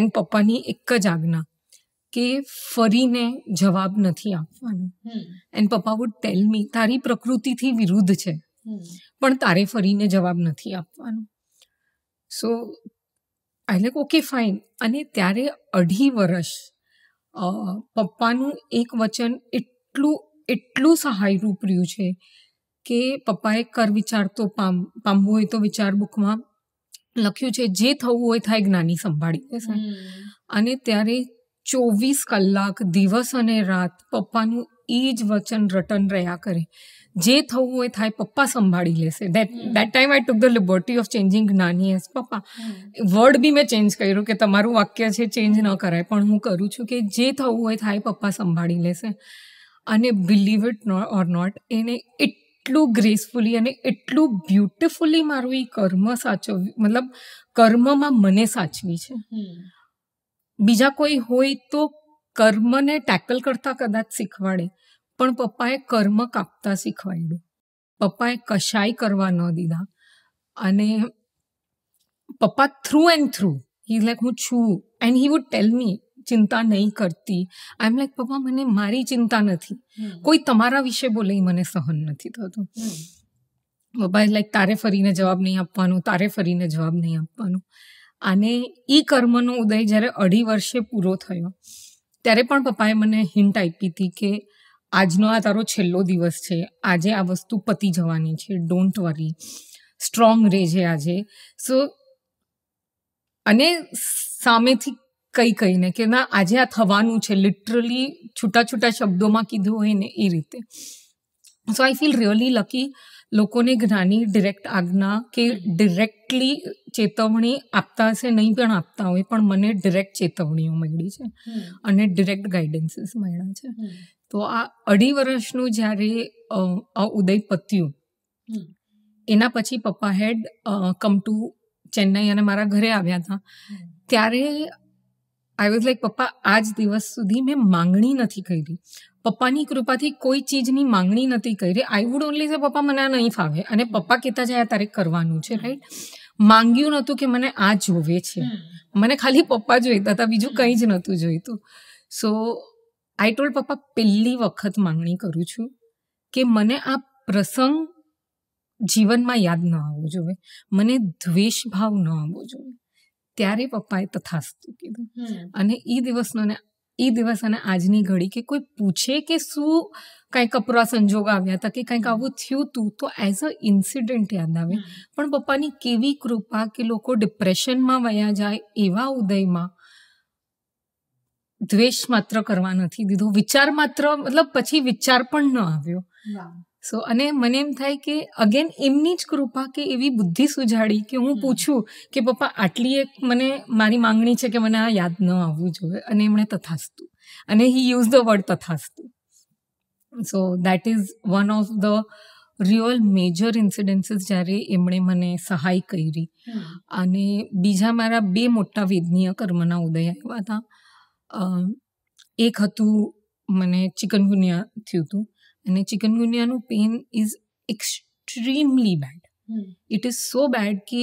એન્ડ પપ્પાની એક જ આજ્ઞા કે ફરીને જવાબ નથી આપવાનો એન્ડ પપ્પા વુડ ટેલ મી તારી પ્રકૃતિથી વિરુદ્ધ છે પણ તારે ફરીને જવાબ નથી આપવાનો so I like okay fine અને ત્યારે અઢી વર્ષ પપ્પાનું એક વચન એટલું એટલું સહાયરૂપ રહ્યું છે કે પપ્પાએ કર વિચાર તો પામ પામવું હોય તો વિચાર બુકમાં લખ્યું છે જે થવું હોય થાય જ્ઞાની સંભાળી લેશે અને ત્યારે ચોવીસ કલાક દિવસ અને રાત પપ્પાનું એ જ વચન રટન રહ્યા કરે જે થવું હોય થાય પપ્પા સંભાળી લેશે that that time I took the liberty of changing નાની એઝ પપ્પા વર્ડ બી મેં ચેન્જ કર્યું કે તમારું વાક્ય છે ચેન્જ ન કરાય પણ હું કરું છું કે જે થવું હોય થાય પપ્પા સંભાળી લેશે અને બિલીવ ઇટ ઓર નોટ એને એટલું ગ્રેસફુલી અને એટલું બ્યુટિફુલી મારું એ કર્મ સાચવ્યું મતલબ કર્મમાં મને સાચવી છે બીજા કોઈ હોય તો કર્મને ટેકલ કરતા કદાચ શીખવાડે પણ પપ્પાએ કર્મ કાપતા શીખવાડ્યું પપ્પાએ કશાય કરવા ન દીધા અને પપ્પા through and through he like હું છું એન્ડ હી વુડ ટેલ મી ચિંતા નહીં કરતી આઈ એમ લાઈક પપ્પા મને મારી ચિંતા નથી કોઈ તમારા વિશે બોલે મને સહન નથી થતું પપ્પા લાઈક તારે ફરીને જવાબ નહીં આપવાનો તારે ફરીને જવાબ નહીં આપવાનો અને એ કર્મનો ઉદય જ્યારે અઢી વર્ષે પૂરો થયો ત્યારે પણ પપ્પાએ મને હિન્ટ આપી હતી કે આજનો આ તારો છેલ્લો દિવસ છે આજે આ વસ્તુ પતી જવાની છે ડોન્ટ વરી સ્ટ્રોંગ રહેજે આજે સો અને સામેથી કઈ કહીને કે ના આજે આ થવાનું છે લિટરલી છૂટા છૂટા શબ્દોમાં કીધું હોય ને એ રીતે so I feel really lucky લોકોને જ્ઞાની ડિરેક્ટ આજ્ઞા કે ડિરેક્ટલી ચેતવણી આપતા હશે નહીં પણ આપતા હોય પણ મને ડિરેક્ટ ચેતવણીઓ મળી છે અને ડિરેક્ટ ગાઈડન્સીસ મળ્યા છે તો આ અઢી વર્ષનું જ્યારે આ ઉદય પત્યું એના પછી પપ્પા હેડ કમ ટુ ચેન્નઈ અને મારા ઘરે આવ્યા હતા ત્યારે આઈ વોઝ લાઈક પપ્પા આ જ દિવસ સુધી મેં માંગણી નથી કરી પપ્પાની કૃપાથી કોઈ ચીજની માંગણી નથી કરી આઈ વુડ ઓનલી સે પપ્પા મને આ નહીં ફાવે અને પપ્પા કહેતા જાય આ તારે કરવાનું છે રાઈટ માંગ્યું નહોતું કે મને આ જોવે છે મને ખાલી પપ્પા જોઈતા હતા બીજું કંઈ જ નહોતું જોઈતું સો આઈ ટોલ્ડ પપ્પા પહેલી વખત માંગણી કરું છું કે મને આ પ્રસંગ જીવનમાં યાદ ન આવવો જોઈએ મને દ્વેષ ભાવ ન આવવો જોઈએ ત્યારે પપ્પાએ તથાસ્તુ કીધું અને એ દિવસનો ને એ દિવસ અને આજની ઘડી કે કોઈ પૂછે કે શું કંઈક અપરા સંજોગ આવ્યા હતા કે કંઈક આવું થયું હતું તો એઝ અ ઇન્સિડન્ટ યાદ આવે પણ પપ્પાની કેવી કૃપા કે લોકો ડિપ્રેશનમાં વયા જાય એવા ઉદયમાં દ્વેષ માત્ર કરવા નથી દીધો વિચાર માત્ર મતલબ પછી વિચાર પણ ન આવ્યો સો અને મને એમ થાય કે અગેન એમની જ કૃપા કે એવી બુદ્ધિ સુજાડી કે હું પૂછું કે પપ્પા આટલી એક મને મારી માંગણી છે કે મને આ યાદ ન આવવું જોઈએ અને એમણે તથાસ્તુ અને હી યુઝ ધ વર્ડ તથાસ્તુ so that is one of the real major incidences જ્યારે એમણે મને સહાય કરી અને બીજા મારા બે મોટા વેદનીય કર્મના ઉદય આવ્યા હતા એક હતું મને ચિકનગુનિયા થયું હતું અને ચિકનગુનિયાનું pain is extremely bad it is so bad કે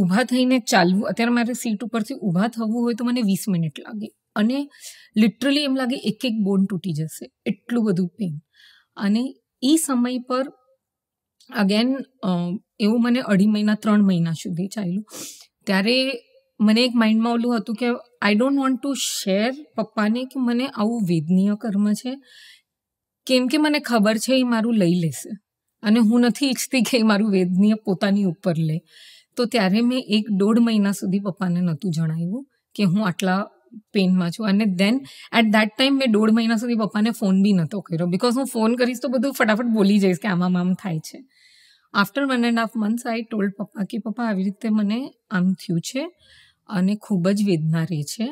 ઊભા થઈને ચાલવું અત્યારે મારે સીટ ઉપરથી ઊભા થવું હોય તો મને વીસ મિનિટ લાગે અને લિટરલી એમ લાગે એક એક બોન તૂટી જશે એટલું બધું પેઇન અને એ સમય પર અગેન એવું મને અઢી મહિના ત્રણ મહિના સુધી ચાલ્યું ત્યારે મને એક માઇન્ડમાં ઓલું હતું કે I don't want to share પપ્પાને કે મને આવું વેદનીય કર્મ છે કેમ કે મને ખબર છે એ મારું લઈ લેશે અને હું નથી ઈચ્છતી કે એ મારું વેદનીય પોતાની ઉપર લે તો ત્યારે મેં એક દોઢ મહિના સુધી પપ્પાને નહોતું જણાવ્યું કે હું આટલા પેનમાં છું અને દેન એટ દેટ ટાઈમ મેં દોઢ મહિના સુધી પપ્પાને ફોન બી નહોતો કર્યો બિકોઝ હું ફોન કરીશ તો બધું ફટાફટ બોલી જઈશ કે આમાં આમ થાય છે after one and half months I told પપ્પા કે પપ્પા આવી રીતે મને આમ થયું છે અને ખૂબ જ વેદના રહે છે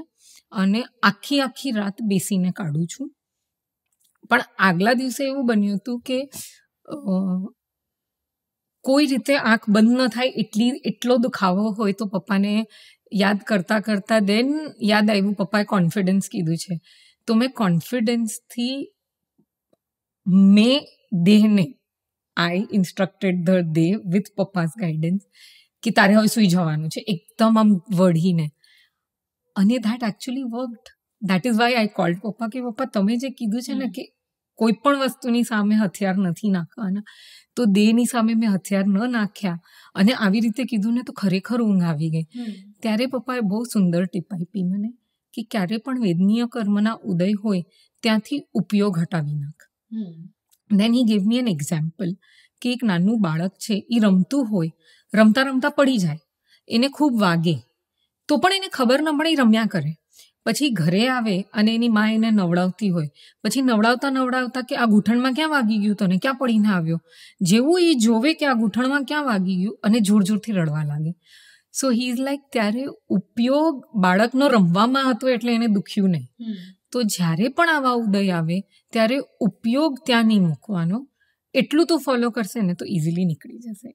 અને આખી આખી રાત બેસીને કાઢું છું પણ આગલા દિવસે એવું બન્યું હતું કે કોઈ રીતે આંખ બંધ ન થાય એટલી એટલો દુખાવો હોય તો પપ્પાને યાદ કરતા કરતા દેન યાદ આવ્યું પપ્પાએ કોન્ફિડન્સ કીધું છે તો મેં કોન્ફિડન્સથી મેં દેહને I instructed the deh with papa's guidance કે તારે હવે સુઈ જવાનું છે એકદમ આમ વઢીને અને that actually worked that is why I called પપ્પા કે પપ્પા તમે જે કીધું છે ને કે કોઈ પણ વસ્તુની સામે હથિયાર નથી નાખવાના તો દેહની સામે મેં હથિયાર ન નાખ્યા અને આવી રીતે કીધું ને તો ખરેખર ઊંઘ આવી ગઈ ત્યારે પપ્પાએ બહુ સુંદર ટીપ આપી મને કે ક્યારે પણ વેદનીય કર્મના ઉદય હોય ત્યાંથી ઉપયોગ હટાવી નાખ then he gave me an example કે એક નાનું બાળક છે એ રમતું હોય રમતા રમતા પડી જાય એને ખૂબ વાગે તો પણ એને ખબર ન પડે રમ્યા કરે પછી ઘરે આવે અને એની મા એને નવડાવતી હોય પછી નવડાવતા નવડાવતા કે આ ગૂંઠણમાં ક્યાં વાગી ગયું તને ક્યાં પડીને આવ્યો જેવું એ જોવે કે આ ગૂંઠણમાં ક્યાં વાગી ગયું અને જોર જોરથી રડવા લાગે સો હી ઇઝ લાઈક ત્યારે ઉપયોગ બાળકનો રમવામાં હતો એટલે એને દુખ્યું નહીં તો જ્યારે પણ આવા ઉદય આવે ત્યારે ઉપયોગ ત્યાં નહીં મૂકવાનો એટલું તો ફોલો કરશે ને તો ઇઝીલી નીકળી જશે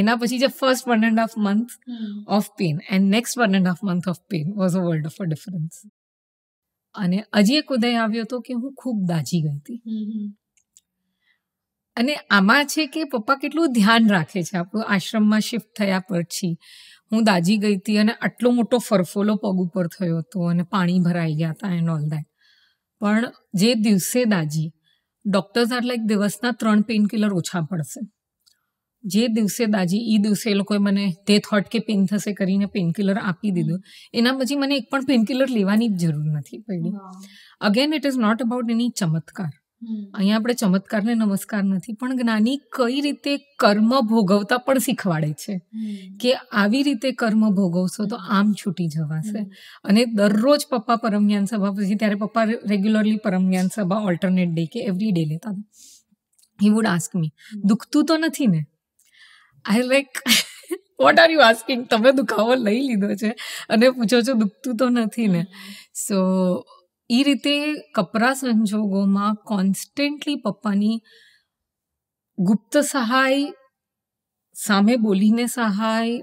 એના પછી જે first one and half month of pain and next one and half month of pain was a world of a difference અને હજી એક ઉદય આવ્યો હતો કે હું ખૂબ દાજી ગઈ હતી અને આમાં છે કે પપ્પા કેટલું ધ્યાન રાખે છે આપણું આશ્રમમાં શિફ્ટ થયા પછી હું દાજી ગઈ હતી અને આટલો મોટો ફરફોલો પગ ઉપર થયો હતો અને પાણી ભરાઈ ગયા હતા એન્ડ ઓલ દેટ પણ જે દિવસે દાજી ડોક્ટર્સ આર લાઈક દિવસના ત્રણ પેઇન કિલર ઓછા પડશે જે દિવસે દાજી એ દિવસે એ લોકોએ મને તે થોટ કે પેન થશે કરીને પેનકિલર આપી દીધું એના પછી મને એક પણ પેનકિલર લેવાની જ જરૂર નથી પડી again it is not about any ચમત્કાર અહીંયા આપણે ચમત્કારને નમસ્કાર નથી પણ જ્ઞાની કઈ રીતે કર્મ ભોગવતા પણ શીખવાડે છે કે આવી રીતે કર્મ ભોગવશો તો આમ છૂટી જવાશે અને દરરોજ પપ્પા પરમજ્ઞાન સભા પછી ત્યારે પપ્પા રેગ્યુલરલી પરમજ્ઞાન સભા ઓલ્ટરનેટ ડે કે એવરી ડે લેતા હતા હી વુડ આસ્ક મી દુખતું તો નથી ને I like what are you asking તમે દુખાવો લઈ લીધો છે અને પૂછો છો દુખતું તો નથી ને સો એ રીતે કપરા સંજોગોમાં કોન્સ્ટન્ટલી પપ્પાની ગુપ્ત સહાય સામે બોલીને સહાય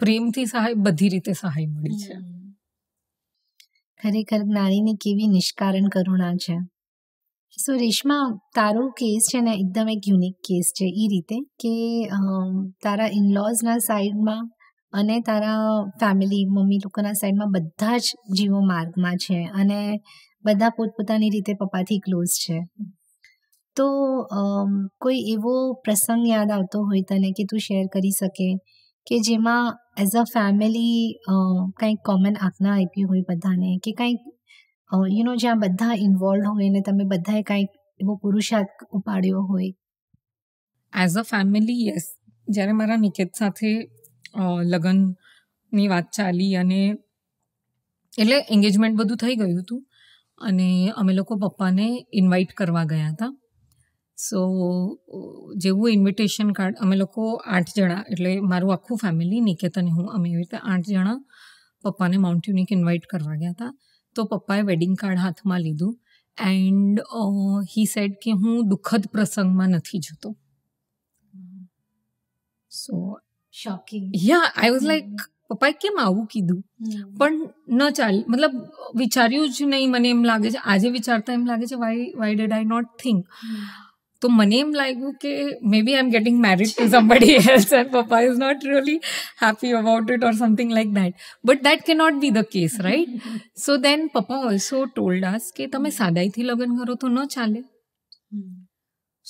પ્રેમથી સહાય બધી રીતે સહાય મળી છે ખરેખર નારીની કેવી નિષ્કારણ કરુણા છે સો રેશમા તારો કેસ છે ને એકદમ એક યુનિક કેસ છે એ રીતે કે તારા ઇનલોઝના સાઈડમાં અને તારા ફેમિલી મમ્મી લોકોના સાઈડમાં બધા જ જીવો માર્ગમાં છે અને બધા પોતપોતાની રીતે પપ્પાથી ક્લોઝ છે તો કોઈ એવો પ્રસંગ યાદ આવતો હોય તને કે તું શેર કરી શકે કે જેમાં એઝ અ ફેમિલી કંઈક કોમન આજ્ઞા આપી હોય બધાને કે કંઈક યુ નો જ્યાં બધા ઇન્વોલ્વ હોય અને તમે બધાએ કાંઈક એવો પુરુષાર્થ ઉપાડ્યો હોય એઝ અ ફેમિલી યસ જ્યારે મારા નિકેત સાથે લગ્નની વાત ચાલી અને એટલે એન્ગેજમેન્ટ બધું થઈ ગયું હતું અને અમે લોકો પપ્પાને ઇન્વાઇટ કરવા ગયા હતા સો જેવું ઇન્વિટેશન કાર્ડ અમે લોકો આઠ જણા એટલે મારું આખું ફેમિલી નિકેત અને હું અમે એવી રીતે આઠ જણા પપ્પાને માઉન્ટ યુનિક ઇન્વાઇટ કરવા ગયા હતા તો પપ્પાએ વેડિંગ કાર્ડ હાથમાં લીધું એન્ડ હી સેડ કે હું દુઃખદ પ્રસંગમાં નથી જતો so shocking ya I was like પપ્પાએ કેમ આવું કીધું પણ ન ચાલ મતલબ વિચાર્યું જ નહીં મને એમ લાગે છે આજે વિચારતા એમ લાગે છે why why dad I not think તો મને એમ લાગ્યું કે maybe I am getting married to somebody else and papa is not really happy about it or something like that but that કે not be the case right so then papa also told અસ કે તમે સાદાઈથી લગ્ન કરો તો ન ચાલે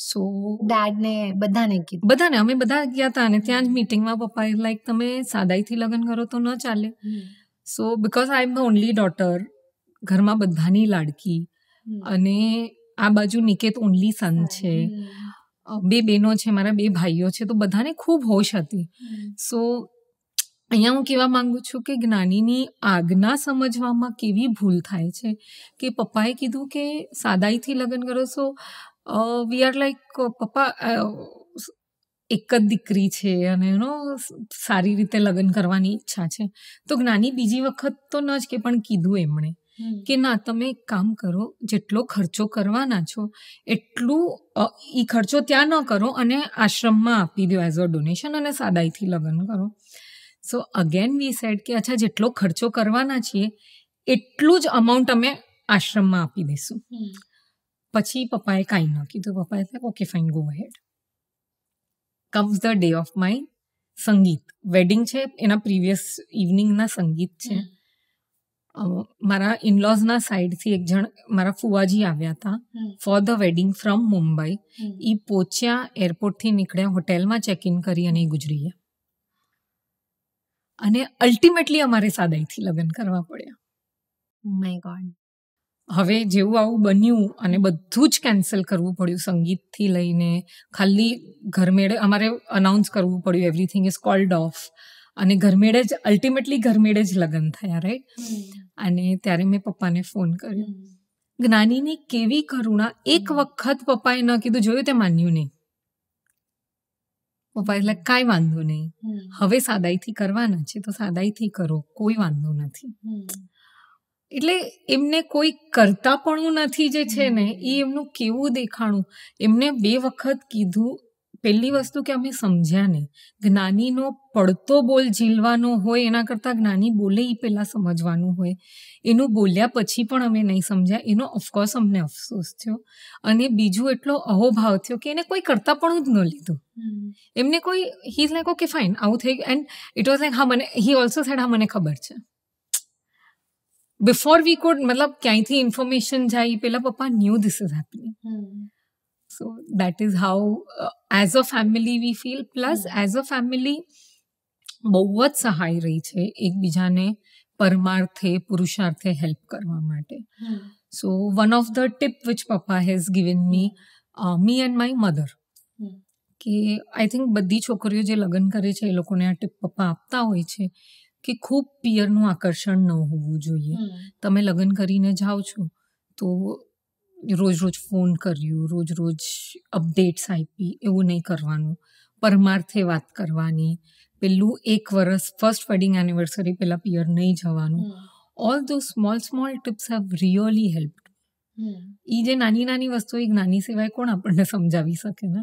સો ડેડને બધાને કીધું બધાને અમે બધા ગયા હતા અને ત્યાં જ મીટિંગમાં પપ્પાએ લાઈક તમે સાદાઈથી લગ્ન કરો તો ન ચાલે so because I am the only daughter ઘરમાં બધાની લાડકી અને આ બાજુ નિકેત ઓનલી સન છે બે બહેનો છે મારા બે ભાઈઓ છે તો બધાને ખૂબ હોશ હતી સો અહીંયા હું કહેવા માંગુ છું કે જ્ઞાનીની આજ્ઞા સમજવામાં કેવી ભૂલ થાય છે કે પપ્પાએ કીધું કે સાદાઈથી લગ્ન કરો સો વી આર લાઈક પપ્પા એક જ દીકરી છે અને એનો સારી રીતે લગ્ન કરવાની ઈચ્છા છે તો જ્ઞાની બીજી વખત તો ન જ કે પણ કીધું એમણે કે ના તમે એક કામ કરો જેટલો ખર્ચો કરવાના છો એટલું એ ખર્ચો ત્યાં ન કરો અને આશ્રમમાં આપી દો એઝ અ ડોનેશન અને સાદાઈથી લગ્ન કરો સો અગેન વી સેડ કે અચ્છા જેટલો ખર્ચો કરવાના છીએ એટલું જ અમાઉન્ટ અમે આશ્રમમાં આપી દઈશું પછી પપ્પાએ કાંઈ ન કીધું પપ્પાએ okay fine go ahead comes the day of my sangeet wedding છે એના પ્રિવિયસ ઇવનિંગના સંગીત છે મારા ઇનલોઝના સાઈડથી એક જણ મારા ફુવાજી આવ્યા હતા for the wedding from Mumbai એ પહોંચ્યા એરપોર્ટથી નીકળ્યા હોટેલમાં ચેક ઇન કરી અને ગુજરી અને અલ્ટિમેટલી અમારે સાદાઈથી લગ્ન કરવા પડ્યા ગોડ હવે જેવું આવું બન્યું અને બધું જ કેન્સલ કરવું પડ્યું સંગીતથી લઈને ખાલી ઘરમેળે અમારે અનાઉન્સ કરવું પડ્યું એવરીથિંગ ઇઝ કોલ્ડ ઓફ અને ઘરમેળે જ અલ્ટિમેટલી ઘરમેળે જ લગ્ન થયા રાઈટ અને ત્યારે મેં પપ્પાને ફોન કર્યો જ્ઞાનીની કેવી કરુણા એક વખત પપ્પાએ ન કીધું જોયું તે માન્યું નહીં પપ્પા એટલે કાંઈ વાંધો નહીં હવે સાદાઈથી કરવાના છે તો સાદાઈથી કરો કોઈ વાંધો નથી એટલે એમને કોઈ કરતા પણ નથી જે છે ને એ એમનું કેવું દેખાણું એમને બે વખત કીધું પહેલી વસ્તુ કે અમે સમજ્યા નહીં જ્ઞાનીનો પડતો બોલ ઝીલવાનો હોય એના કરતાં જ્ઞાની બોલે એ પહેલાં સમજવાનું હોય એનું બોલ્યા પછી પણ અમે નહીં સમજ્યા એનો ઓફકોર્સ અમને અફસોસ થયો અને બીજું એટલો અહોભાવ થયો કે એને કોઈ કરતા પણ જ ન લીધું એમને કોઈ he is like okay fine આવું થઈ ગયું એન્ડ ઇટ વોઝ લાઈક હા મને હી ઓલ્સો સેડ હા મને ખબર છે બિફોર વી કુડ મતલબ ક્યાંયથી ઇન્ફોર્મેશન જાય પહેલાં papa knew this is happening So that is how, uh, as a family, we feel. Plus, hmm. as a family, બહુ જ સહાય રહી છે એકબીજાને પરમાર્થે પુરુષાર્થે હેલ્પ કરવા માટે so one of the tip which papa has given me me and my mother કે આઈ થિંક બધી છોકરીઓ જે લગ્ન કરે છે એ લોકોને આ ટીપ પપ્પા આપતા હોય છે કે ખૂબ પિયરનું આકર્ષણ ન હોવું જોઈએ hmm. તમે લગ્ન કરીને જાઓ છો તો રોજ રોજ ફોન કર્યું રોજ રોજ અપડેટ્સ આપી એવું નહીં કરવાનું પરમાર્થે વાત કરવાની પેલું એક વર્ષ ફર્સ્ટ વેડિંગ એનિવર્સરી પેલા પિયર નહીં જવાનું all those small small tips have really help એ જે નાની નાની વસ્તુ એ નાની સિવાય કોણ આપણને સમજાવી શકે ને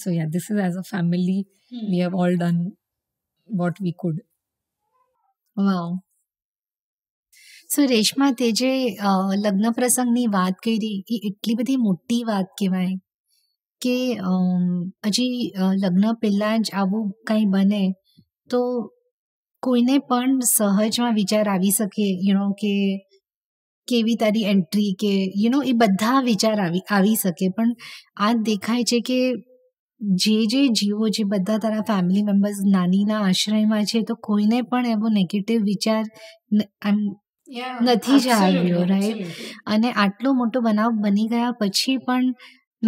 so yeah this is as a family we have all done what we could wow so Reshma તે જે લગ્ન પ્રસંગની વાત કરી એ એટલી બધી મોટી વાત કહેવાય કે હજી લગ્ન પહેલાં જ આવું કંઈ બને તો કોઈને પણ સહજમાં વિચાર આવી શકે યુ કે કેવી તારી એન્ટ્રી કે યુ નો એ બધા વિચાર આવી આવી શકે પણ આ દેખાય છે કે જે જે જીવો જે બધા તારા ફેમિલી મેમ્બર્સ નાનીના આશ્રયમાં છે તો કોઈને પણ એવો નેગેટિવ વિચાર આમ નથી જ આવ્યો રાઈટ અને આટલો મોટો બનાવ બની ગયા પછી પણ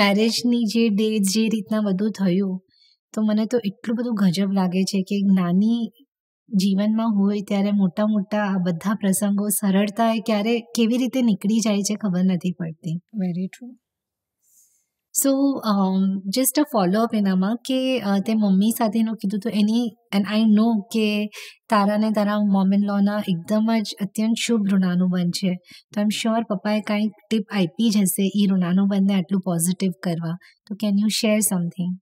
મેરેજની જે ડેટ જે રીતના બધું થયું તો મને તો એટલું બધું ગજબ લાગે છે કે નાની જીવનમાં હોય ત્યારે મોટા મોટા આ બધા પ્રસંગો સરળતા ક્યારે કેવી રીતે નીકળી જાય છે ખબર નથી પડતી very true so just a follow up એનામાં કે તે મમ્મી સાથેનું કીધું તો એની એન્ડ આઈ નો કે તારાને તારા મોમ લોના એકદમ જ અત્યંત શુભ ઋણાનુબંધ છે તો આઈ શ્યોર પપ્પાએ કાંઈક ટીપ આપી જ હશે એ ઋણાનુબંધને આટલું પોઝિટિવ કરવા તો કેન યુ શેર સમથિંગ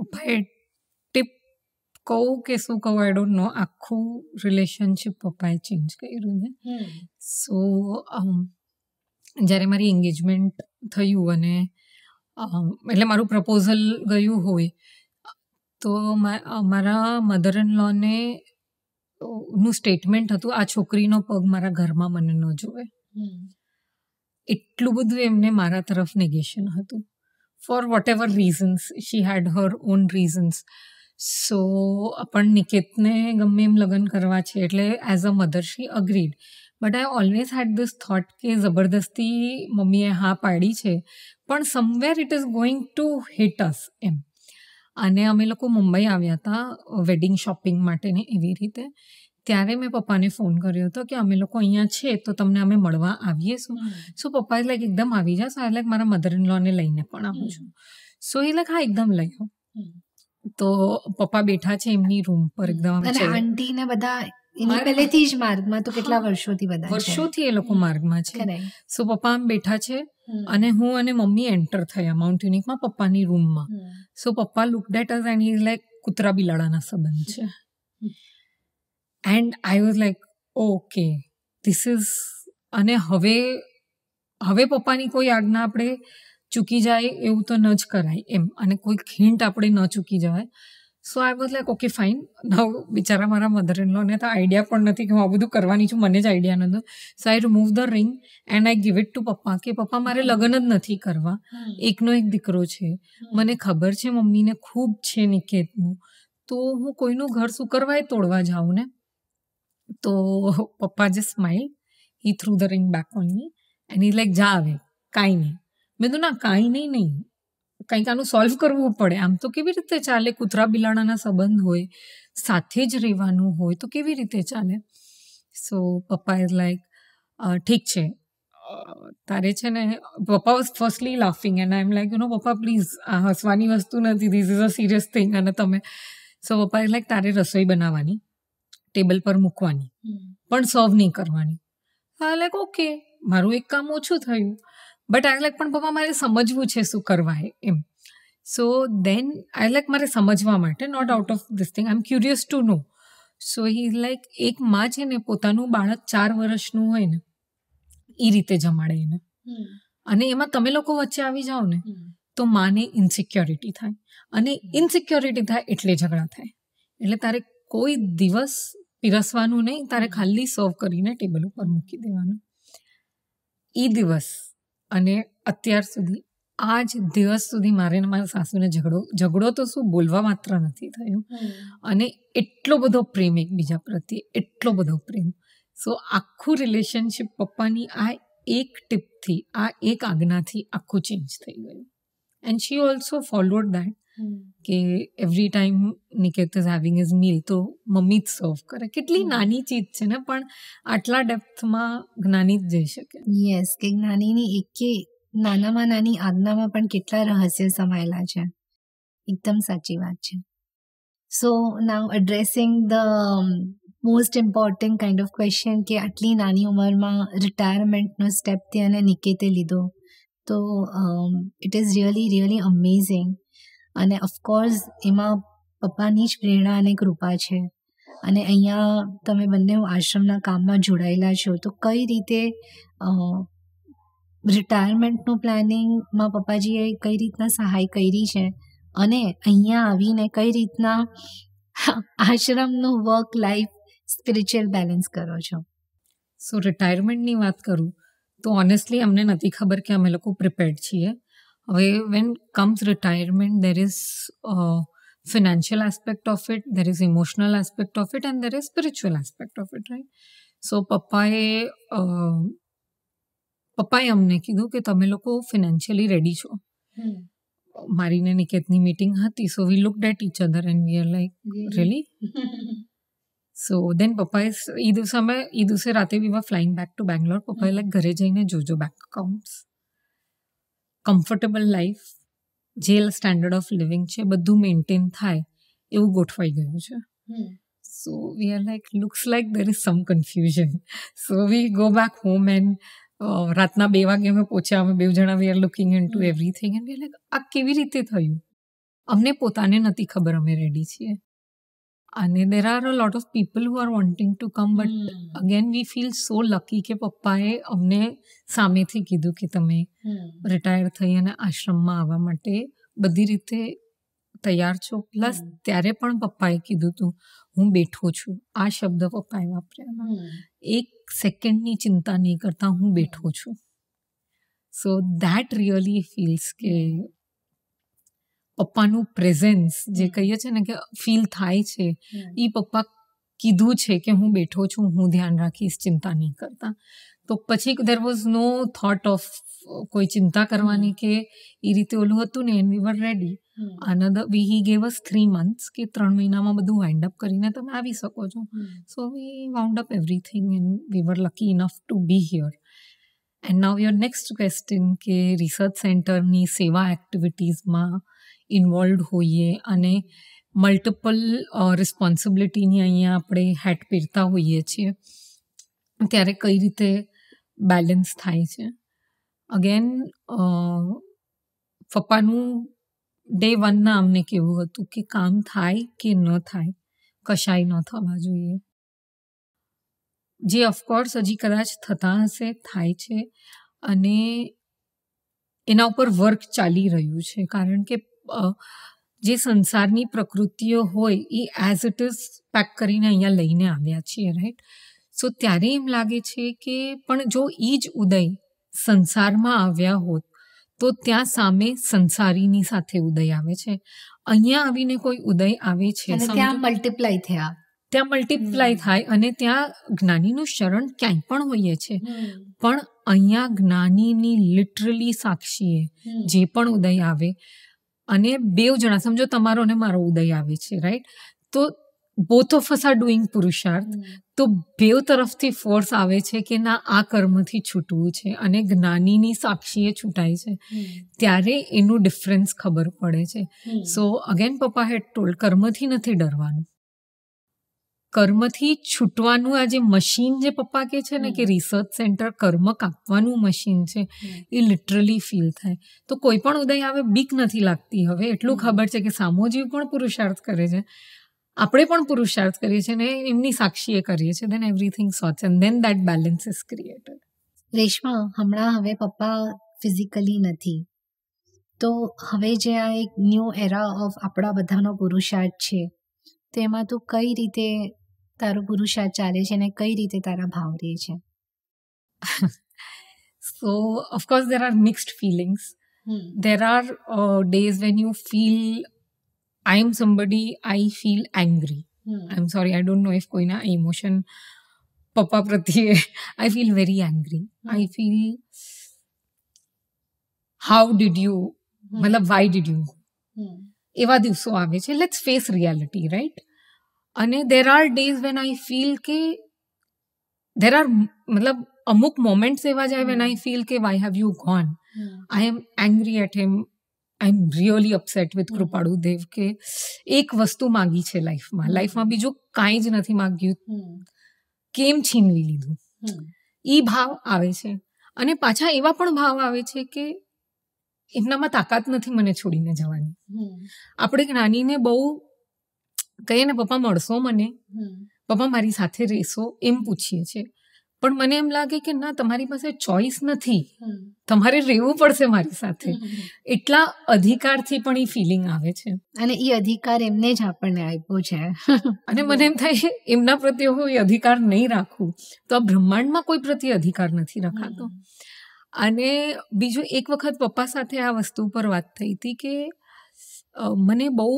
પપ્પાએ ટીપ કહું કે શું કહું આઈ ડોન્ટ નો આખું રિલેશનશીપ પપ્પાએ ચેન્જ કર્યું ને સો જ્યારે મારી એન્ગેજમેન્ટ થયું અને એટલે મારું પ્રપોઝલ ગયું હોય તો મારા મધર ઇન લોને નું સ્ટેટમેન્ટ હતું આ છોકરીનો પગ મારા ઘરમાં મને ન જોવે એટલું બધું એમને મારા તરફ નેગેશન હતું for whatever reasons she had her own reasons so પણ નિકેતને ગમે એમ લગ્ન કરવા છે એટલે as a mother she agreed but I always had this thought કે જબરદસ્તી મમ્મીએ હા પાડી છે પણ somewhere it is going to hit us એમ અને અમે લોકો મુંબઈ આવ્યા હતા વેડિંગ શોપિંગ માટેને એવી રીતે ત્યારે મેં પપ્પાને ફોન કર્યો હતો કે અમે લોકો અહીંયા છે તો તમને અમે મળવા આવીએ શું સો પપ્પા લાઈક એકદમ આવી જાઓ આ આઈ લાઈક મારા મધર ઇન લોને લઈને પણ આવું છું સો એ લાઈક હા એકદમ લઈ આવો તો પપ્પા બેઠા છે એમની રૂમ પર એકદમ આંટી ને બધા એની પહેલેથી જ માર્ગમાં તો કેટલા વર્ષોથી બધા વર્ષોથી એ લોકો માર્ગમાં છે સો પપ્પા આમ બેઠા છે અને હું અને મમ્મી એન્ટર થયા માઉન્ટ યુનિકમાં પપ્પાની રૂમમાં so papa look at us and he like કૂતરા બિલાડાના સંબંધ છે and I was like okay this is અને હવે હવે પપ્પાની કોઈ આજ્ઞા આપણે ચૂકી જાય એવું તો ન જ કરાય એમ અને કોઈ ખીંટ આપણે ન ચૂકી જવાય so I was like okay fine નવ બિચારા મારા મધર ઇન લોને તો આઈડિયા પણ નથી કે હું આ બધું કરવાની છું મને જ આઈડિયા નહોતો so I remove the ring and I give it to papa કે પપ્પા મારે લગ્ન જ નથી કરવા એકનો એક દીકરો છે મને ખબર છે મમ્મીને ખૂબ છે નિકેતનું તો હું કોઈનું ઘર શું તોડવા જાઉં ને તો પપ્પા જે smile he threw the ring back on me and he like જા આવે કાંઈ નહીં મેં તો ના કાંઈ નહીં નહીં કંઈક આનું સોલ્વ કરવું પડે આમ તો કેવી રીતે ચાલે કૂતરા બિલાડાના સંબંધ હોય સાથે જ રહેવાનું હોય તો કેવી રીતે ચાલે સો પપ્પા ઇઝ લાઈક ઠીક છે તારે છે ને papa was firstly laughing and I am like you know papa please આ હસવાની વસ્તુ નથી this is a serious thing અને તમે સો પપ્પા ઇઝ લાઈક તારે રસોઈ બનાવવાની ટેબલ પર મૂકવાની પણ સર્વ નહીં કરવાની હા લાઈક ઓકે મારું એક કામ ઓછું થયું બટ આઈ લાઈક પણ પપ્પા મારે સમજવું છે શું કરવા એમ સો દેન આઈ લાઈક મારે સમજવા માટે not out of this thing I am curious to know so he like એક માં છે ને પોતાનું બાળક ચાર વર્ષનું હોય ને એ રીતે જમાડે એને અને એમાં તમે લોકો વચ્ચે આવી જાઓ ને તો માને ઇન્સિક્યોરિટી થાય અને ઇન્સિક્યોરિટી થાય એટલે ઝઘડા થાય એટલે તારે કોઈ દિવસ પીરસવાનું નહીં તારે ખાલી સર્વ કરીને ટેબલ ઉપર મૂકી દેવાનું એ દિવસ અને અત્યાર સુધી આ જ દિવસ સુધી મારે મારા સાસુને ઝઘડો ઝઘડો તો શું બોલવા માત્ર નથી થયો અને એટલો બધો પ્રેમ એકબીજા પ્રત્યે એટલો બધો પ્રેમ સો આખું રિલેશનશીપ પપ્પાની આ એક ટીપથી આ એક આજ્ઞાથી આખું ચેન્જ થઈ ગયું and she also followed that કે every time Niket is having his meal તો મમ્મી જ સર્વ કરે કેટલી નાની ચીજ છે ને પણ આટલા ડેપ્થમાં જ્ઞાની જ જઈ શકે યસ કે જ્ઞાનીની એકે નાનામાં નાની આજ્ઞામાં પણ કેટલા રહસ્ય સમાયેલા છે એકદમ સાચી વાત છે so now addressing the most important kind of question કે આટલી નાની ઉંમરમાં રિટાયરમેન્ટનો સ્ટેપ તે અને નિકેતે લીધો તો it is really really amazing અને ઓફકોર્સ એમાં પપ્પાની જ પ્રેરણા અને કૃપા છે અને અહીંયા તમે બંને આશ્રમના કામમાં જોડાયેલા છો તો કઈ રીતે રિટાયરમેન્ટનું પ્લાનિંગમાં પપ્પાજીએ કઈ રીતના સહાય કરી છે અને અહીંયા આવીને કઈ રીતના આશ્રમનું વર્ક લાઈફ સ્પિરિચ્યુઅલ બેલેન્સ કરો છો સો રિટાયરમેન્ટની વાત કરું તો ઓનેસ્ટલી અમને નથી ખબર કે અમે લોકો પ્રિપેર્ડ છીએ હવે when comes retirement is uh, financial aspect of it there is emotional aspect of it and there is spiritual aspect of it right so પપ્પાએ પપ્પાએ અમને કીધું કે તમે લોકો ફિનાન્શિયલી રેડી છો મારી ને નિકેતની મીટિંગ હતી so we look at each other and we are like really so then પપ્પાએ એ દિવસે અમે એ દિવસે રાતે વી વાર ફ્લાઇંગ બેક ટુ બેંગ્લોર પપ્પાએ લાઈક ઘરે જઈને જોજો બેંક અકાઉન્ટ્સ કમ્ફર્ટેબલ લાઈફ જે સ્ટાન્ડર્ડ ઓફ લિવિંગ છે બધું મેન્ટેન થાય એવું ગોઠવાઈ ગયું છે so we are like looks like there is some confusion so we go back home and રાતના બે વાગે અમે પહોંચ્યા અમે બે જણા we are looking into everything and we like આ કેવી રીતે થયું અમને પોતાને નથી ખબર અમે રેડી છીએ અને there are a lot of people who are wanting to come but again we feel so lucky કે પપ્પાએ અમને સામેથી કીધું કે તમે રિટાયર થઈ અને આશ્રમમાં આવવા માટે બધી રીતે તૈયાર છો પ્લસ ત્યારે પણ પપ્પાએ કીધું તું હું બેઠો છું આ શબ્દ પપ્પાએ વાપર્યા એક સેકન્ડની ચિંતા નહીં કરતા હું બેઠો છું સો દેટ રિયલી ફીલ્સ કે પપ્પાનું પ્રેઝન્સ જે કહીએ છે ને કે ફીલ થાય છે એ પપ્પા કીધું છે કે હું બેઠો છું હું ધ્યાન રાખીશ ચિંતા નહીં કરતા તો પછી there was no thought of કોઈ ચિંતા કરવાની કે એ રીતે ઓલું હતું ને and we were ready another we he gave us three months કે ત્રણ મહિનામાં બધું વાઇન્ડ અપ કરીને તમે આવી શકો છો so we wound up everything and we were lucky enough to be here and now your next question કે રિસર્ચ સેન્ટરની સેવા એક્ટિવિટીઝમાં ઇન્વોલ્વ હોઈએ અને મલ્ટિપલ રિસ્પોન્સિબિલિટીની અહીંયા આપણે હેટ પહેરતા હોઈએ છીએ ત્યારે કઈ રીતે બેલેન્સ થાય છે અગેન પપ્પાનું ડે વનના અમને કેવું હતું કે કામ થાય કે ન થાય કશાય ન થવા જોઈએ જે ઓફકોર્સ હજી કદાચ થતા હશે થાય છે અને એના ઉપર વર્ક ચાલી રહ્યું છે કારણ કે જે સંસારની પ્રકૃતિઓ હોય એ એઝ ઇટ ઇઝ પેક કરીને અહીંયા લઈને આવ્યા છીએ રાઈટ સો ત્યારે એમ લાગે છે કે પણ જો એ જ ઉદય સંસારમાં આવ્યા હોત તો ત્યાં સામે સંસારીની સાથે ઉદય આવે છે અહીંયા આવીને કોઈ ઉદય આવે છે ત્યાં મલ્ટીપ્લાય થયા ત્યાં મલ્ટીપ્લાય થાય અને ત્યાં જ્ઞાનીનું શરણ ક્યાંય પણ હોઈએ છે પણ અહીંયા જ્ઞાનીની લિટરલી સાક્ષીએ જે પણ ઉદય આવે અને બે જણા સમજો તમારો અને મારો ઉદય આવે છે રાઈટ તો both of us are doing purusharth તો બેવ તરફથી ફોર્સ આવે છે કે ના આ કર્મથી છૂટવું છે અને જ્ઞાનીની સાક્ષીએ છૂટાય છે ત્યારે એનું ડિફરન્સ ખબર પડે છે સો અગેન પપ્પા હેડ ટોલ કર્મથી નથી ડરવાનું કર્મથી છૂટવાનું આ જે મશીન જે પપ્પા કે છે ને કે રિસર્ચ સેન્ટર કર્મ કાપવાનું મશીન છે એ લિટરલી ફીલ થાય તો કોઈ પણ ઉદય આવે બીક નથી લાગતી હવે એટલું ખબર છે કે સામોજીવ પણ પુરુષાર્થ કરે છે આપણે પણ પુરુષાર્થ કરીએ છીએ ને એમની સાક્ષીએ કરીએ છીએ then everything sorts and then that balance is created Reshma હમણાં હવે પપ્પા ફિઝિકલી નથી તો હવે જે આ એક ન્યૂ એરા ઓફ આપણા બધાનો પુરુષાર્થ છે તેમાં તું કઈ રીતે તારો પુરુષાર્થ ચાલે છે અને કઈ રીતે તારા ભાવ રહે છે so of course there are mixed feelings there are days when you feel I am somebody I feel angry I am sorry I don't know if કોઈના ઇમોશન પપ્પા પ્રત્યે I feel very angry I feel how did you મતલબ વાય ડીડ યુ એવા દિવસો આવે છે લેટ્સ ફેસ રિયાલિટી રાઈટ અને there are days when I feel કે દેર આર મતલબ અમુક મોમેન્ટ્સ એવા જાય વેન આઈ ફીલ કે why have you gone I am angry at him I am really upset with Kripalu Dev કે એક વસ્તુ માંગી છે લાઈફમાં લાઈફમાં બીજું કાંઈ જ નથી માંગ્યું કેમ છીનવી લીધું એ ભાવ આવે છે અને પાછા એવા પણ ભાવ આવે છે કે એમનામાં તાકાત નથી મને છોડીને જવાની hmm. આપણે જ્ઞાનીને બહુ કહીએ ને પપ્પા મળશો મને પપ્પા મારી સાથે રહેશો એમ પૂછીએ છીએ પણ મને એમ લાગે કે ના તમારી પાસે ચોઈસ નથી તમારે રહેવું પડશે મારી સાથે એટલા અધિકારથી પણ એ ફિલિંગ આવે છે અને એ અધિકાર એમને જ આપણને આપ્યો છે અને મને એમ થાય એમના પ્રત્યે હું એ અધિકાર નહીં રાખું તો આ બ્રહ્માંડમાં કોઈ પ્રત્યે અધિકાર નથી રખાતો અને બીજું એક વખત પપ્પા સાથે આ વસ્તુ પર વાત થઈ હતી કે મને બહુ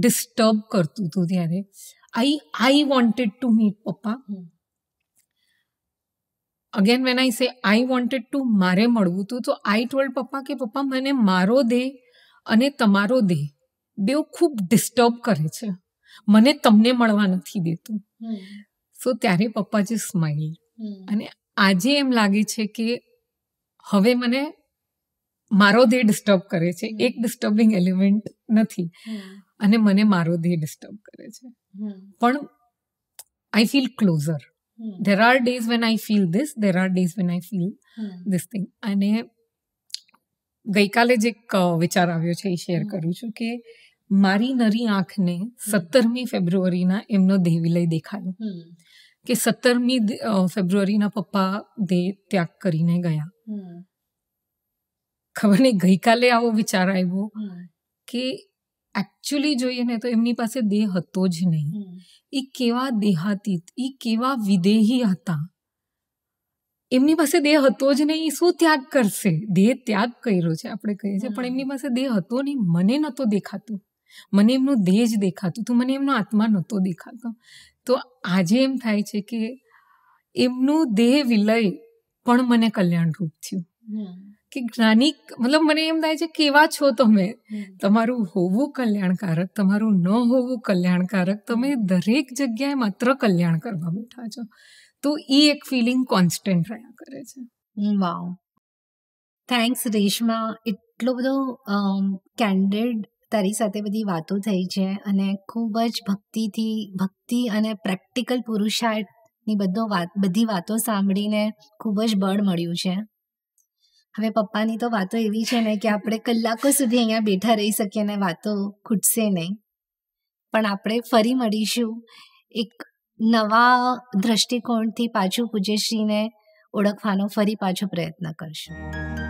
ડિસ્ટર્બ કરતું હતું ત્યારે I I wanted to meet papa again when I say I wanted two મારે મળવું હતું તો આઈ ટોલ્ડ પપ્પા કે પપ્પા મને મારો દેહ અને તમારો દેહ બેઉ ખૂબ ડિસ્ટર્બ કરે છે મને તમને મળવા નથી દેતું સો ત્યારે પપ્પા જે સ્માઇલ અને આજે એમ લાગે છે કે હવે મને મારો દેહ ડિસ્ટર્બ કરે છે એક ડિસ્ટર્બિંગ એલિમેન્ટ નથી અને મને મારો દેહ ડિસ્ટર્બ કરે છે પણ I feel closer there are days when I feel this there are days when I feel this thing અને ગઈકાલે જે એક વિચાર આવ્યો છે એ શેર કરું છું કે મારી નરી આંખને સત્તરમી ફેબ્રુઆરીના એમનો દેહ વિલય દેખાયો કે સત્તરમી ફેબ્રુઆરીના પપ્પા દેહ ત્યાગ કરીને ગયા ખબર નહીં ગઈકાલે આવો વિચાર આવ્યો કે એકચ્યુઅલી જોઈએ ને તો એમની પાસે દેહ હતો જ નહીં એ કેવા દેહાતીત એ કેવા વિદેહી હતા એમની પાસે દેહ હતો જ નહીં શું ત્યાગ કરશે દેહ ત્યાગ કર્યો છે આપણે કહીએ છીએ પણ એમની પાસે દેહ હતો નહીં મને નહોતો દેખાતું મને એમનું દેહ જ દેખાતું હતું મને એમનો આત્મા નહોતો દેખાતો તો આજે એમ થાય છે કે એમનું દેહ વિલય પણ મને કલ્યાણરૂપ થયું કે જ્ઞાની મતલબ મને એમ થાય છે કેવા છો તમે તમારું હોવું કલ્યાણકારક તમારું ન હોવું કલ્યાણકારક તમે દરેક જગ્યાએ માત્ર કલ્યાણ કરવા બેઠા છો તો એ એક ફિલિંગ કોન્સ્ટન્ટ રહ્યા કરે છે વાવ થેન્ક્સ રેશમા એટલો બધો કેન્ડેડ તારી સાથે બધી વાતો થઈ છે અને ખૂબ જ ભક્તિથી ભક્તિ અને પ્રેક્ટિકલ પુરુષાર્થની બધો વાત બધી વાતો સાંભળીને ખૂબ જ બળ મળ્યું છે હવે પપ્પાની તો વાતો એવી છે ને કે આપણે કલાકો સુધી અહીંયા બેઠા રહી શકીએ ને વાતો ખૂટશે નહીં પણ આપણે ફરી મળીશું એક નવા દ્રષ્ટિકોણથી પાછું પૂજ્યશ્રીને ઓળખવાનો ફરી પાછો પ્રયત્ન કરશું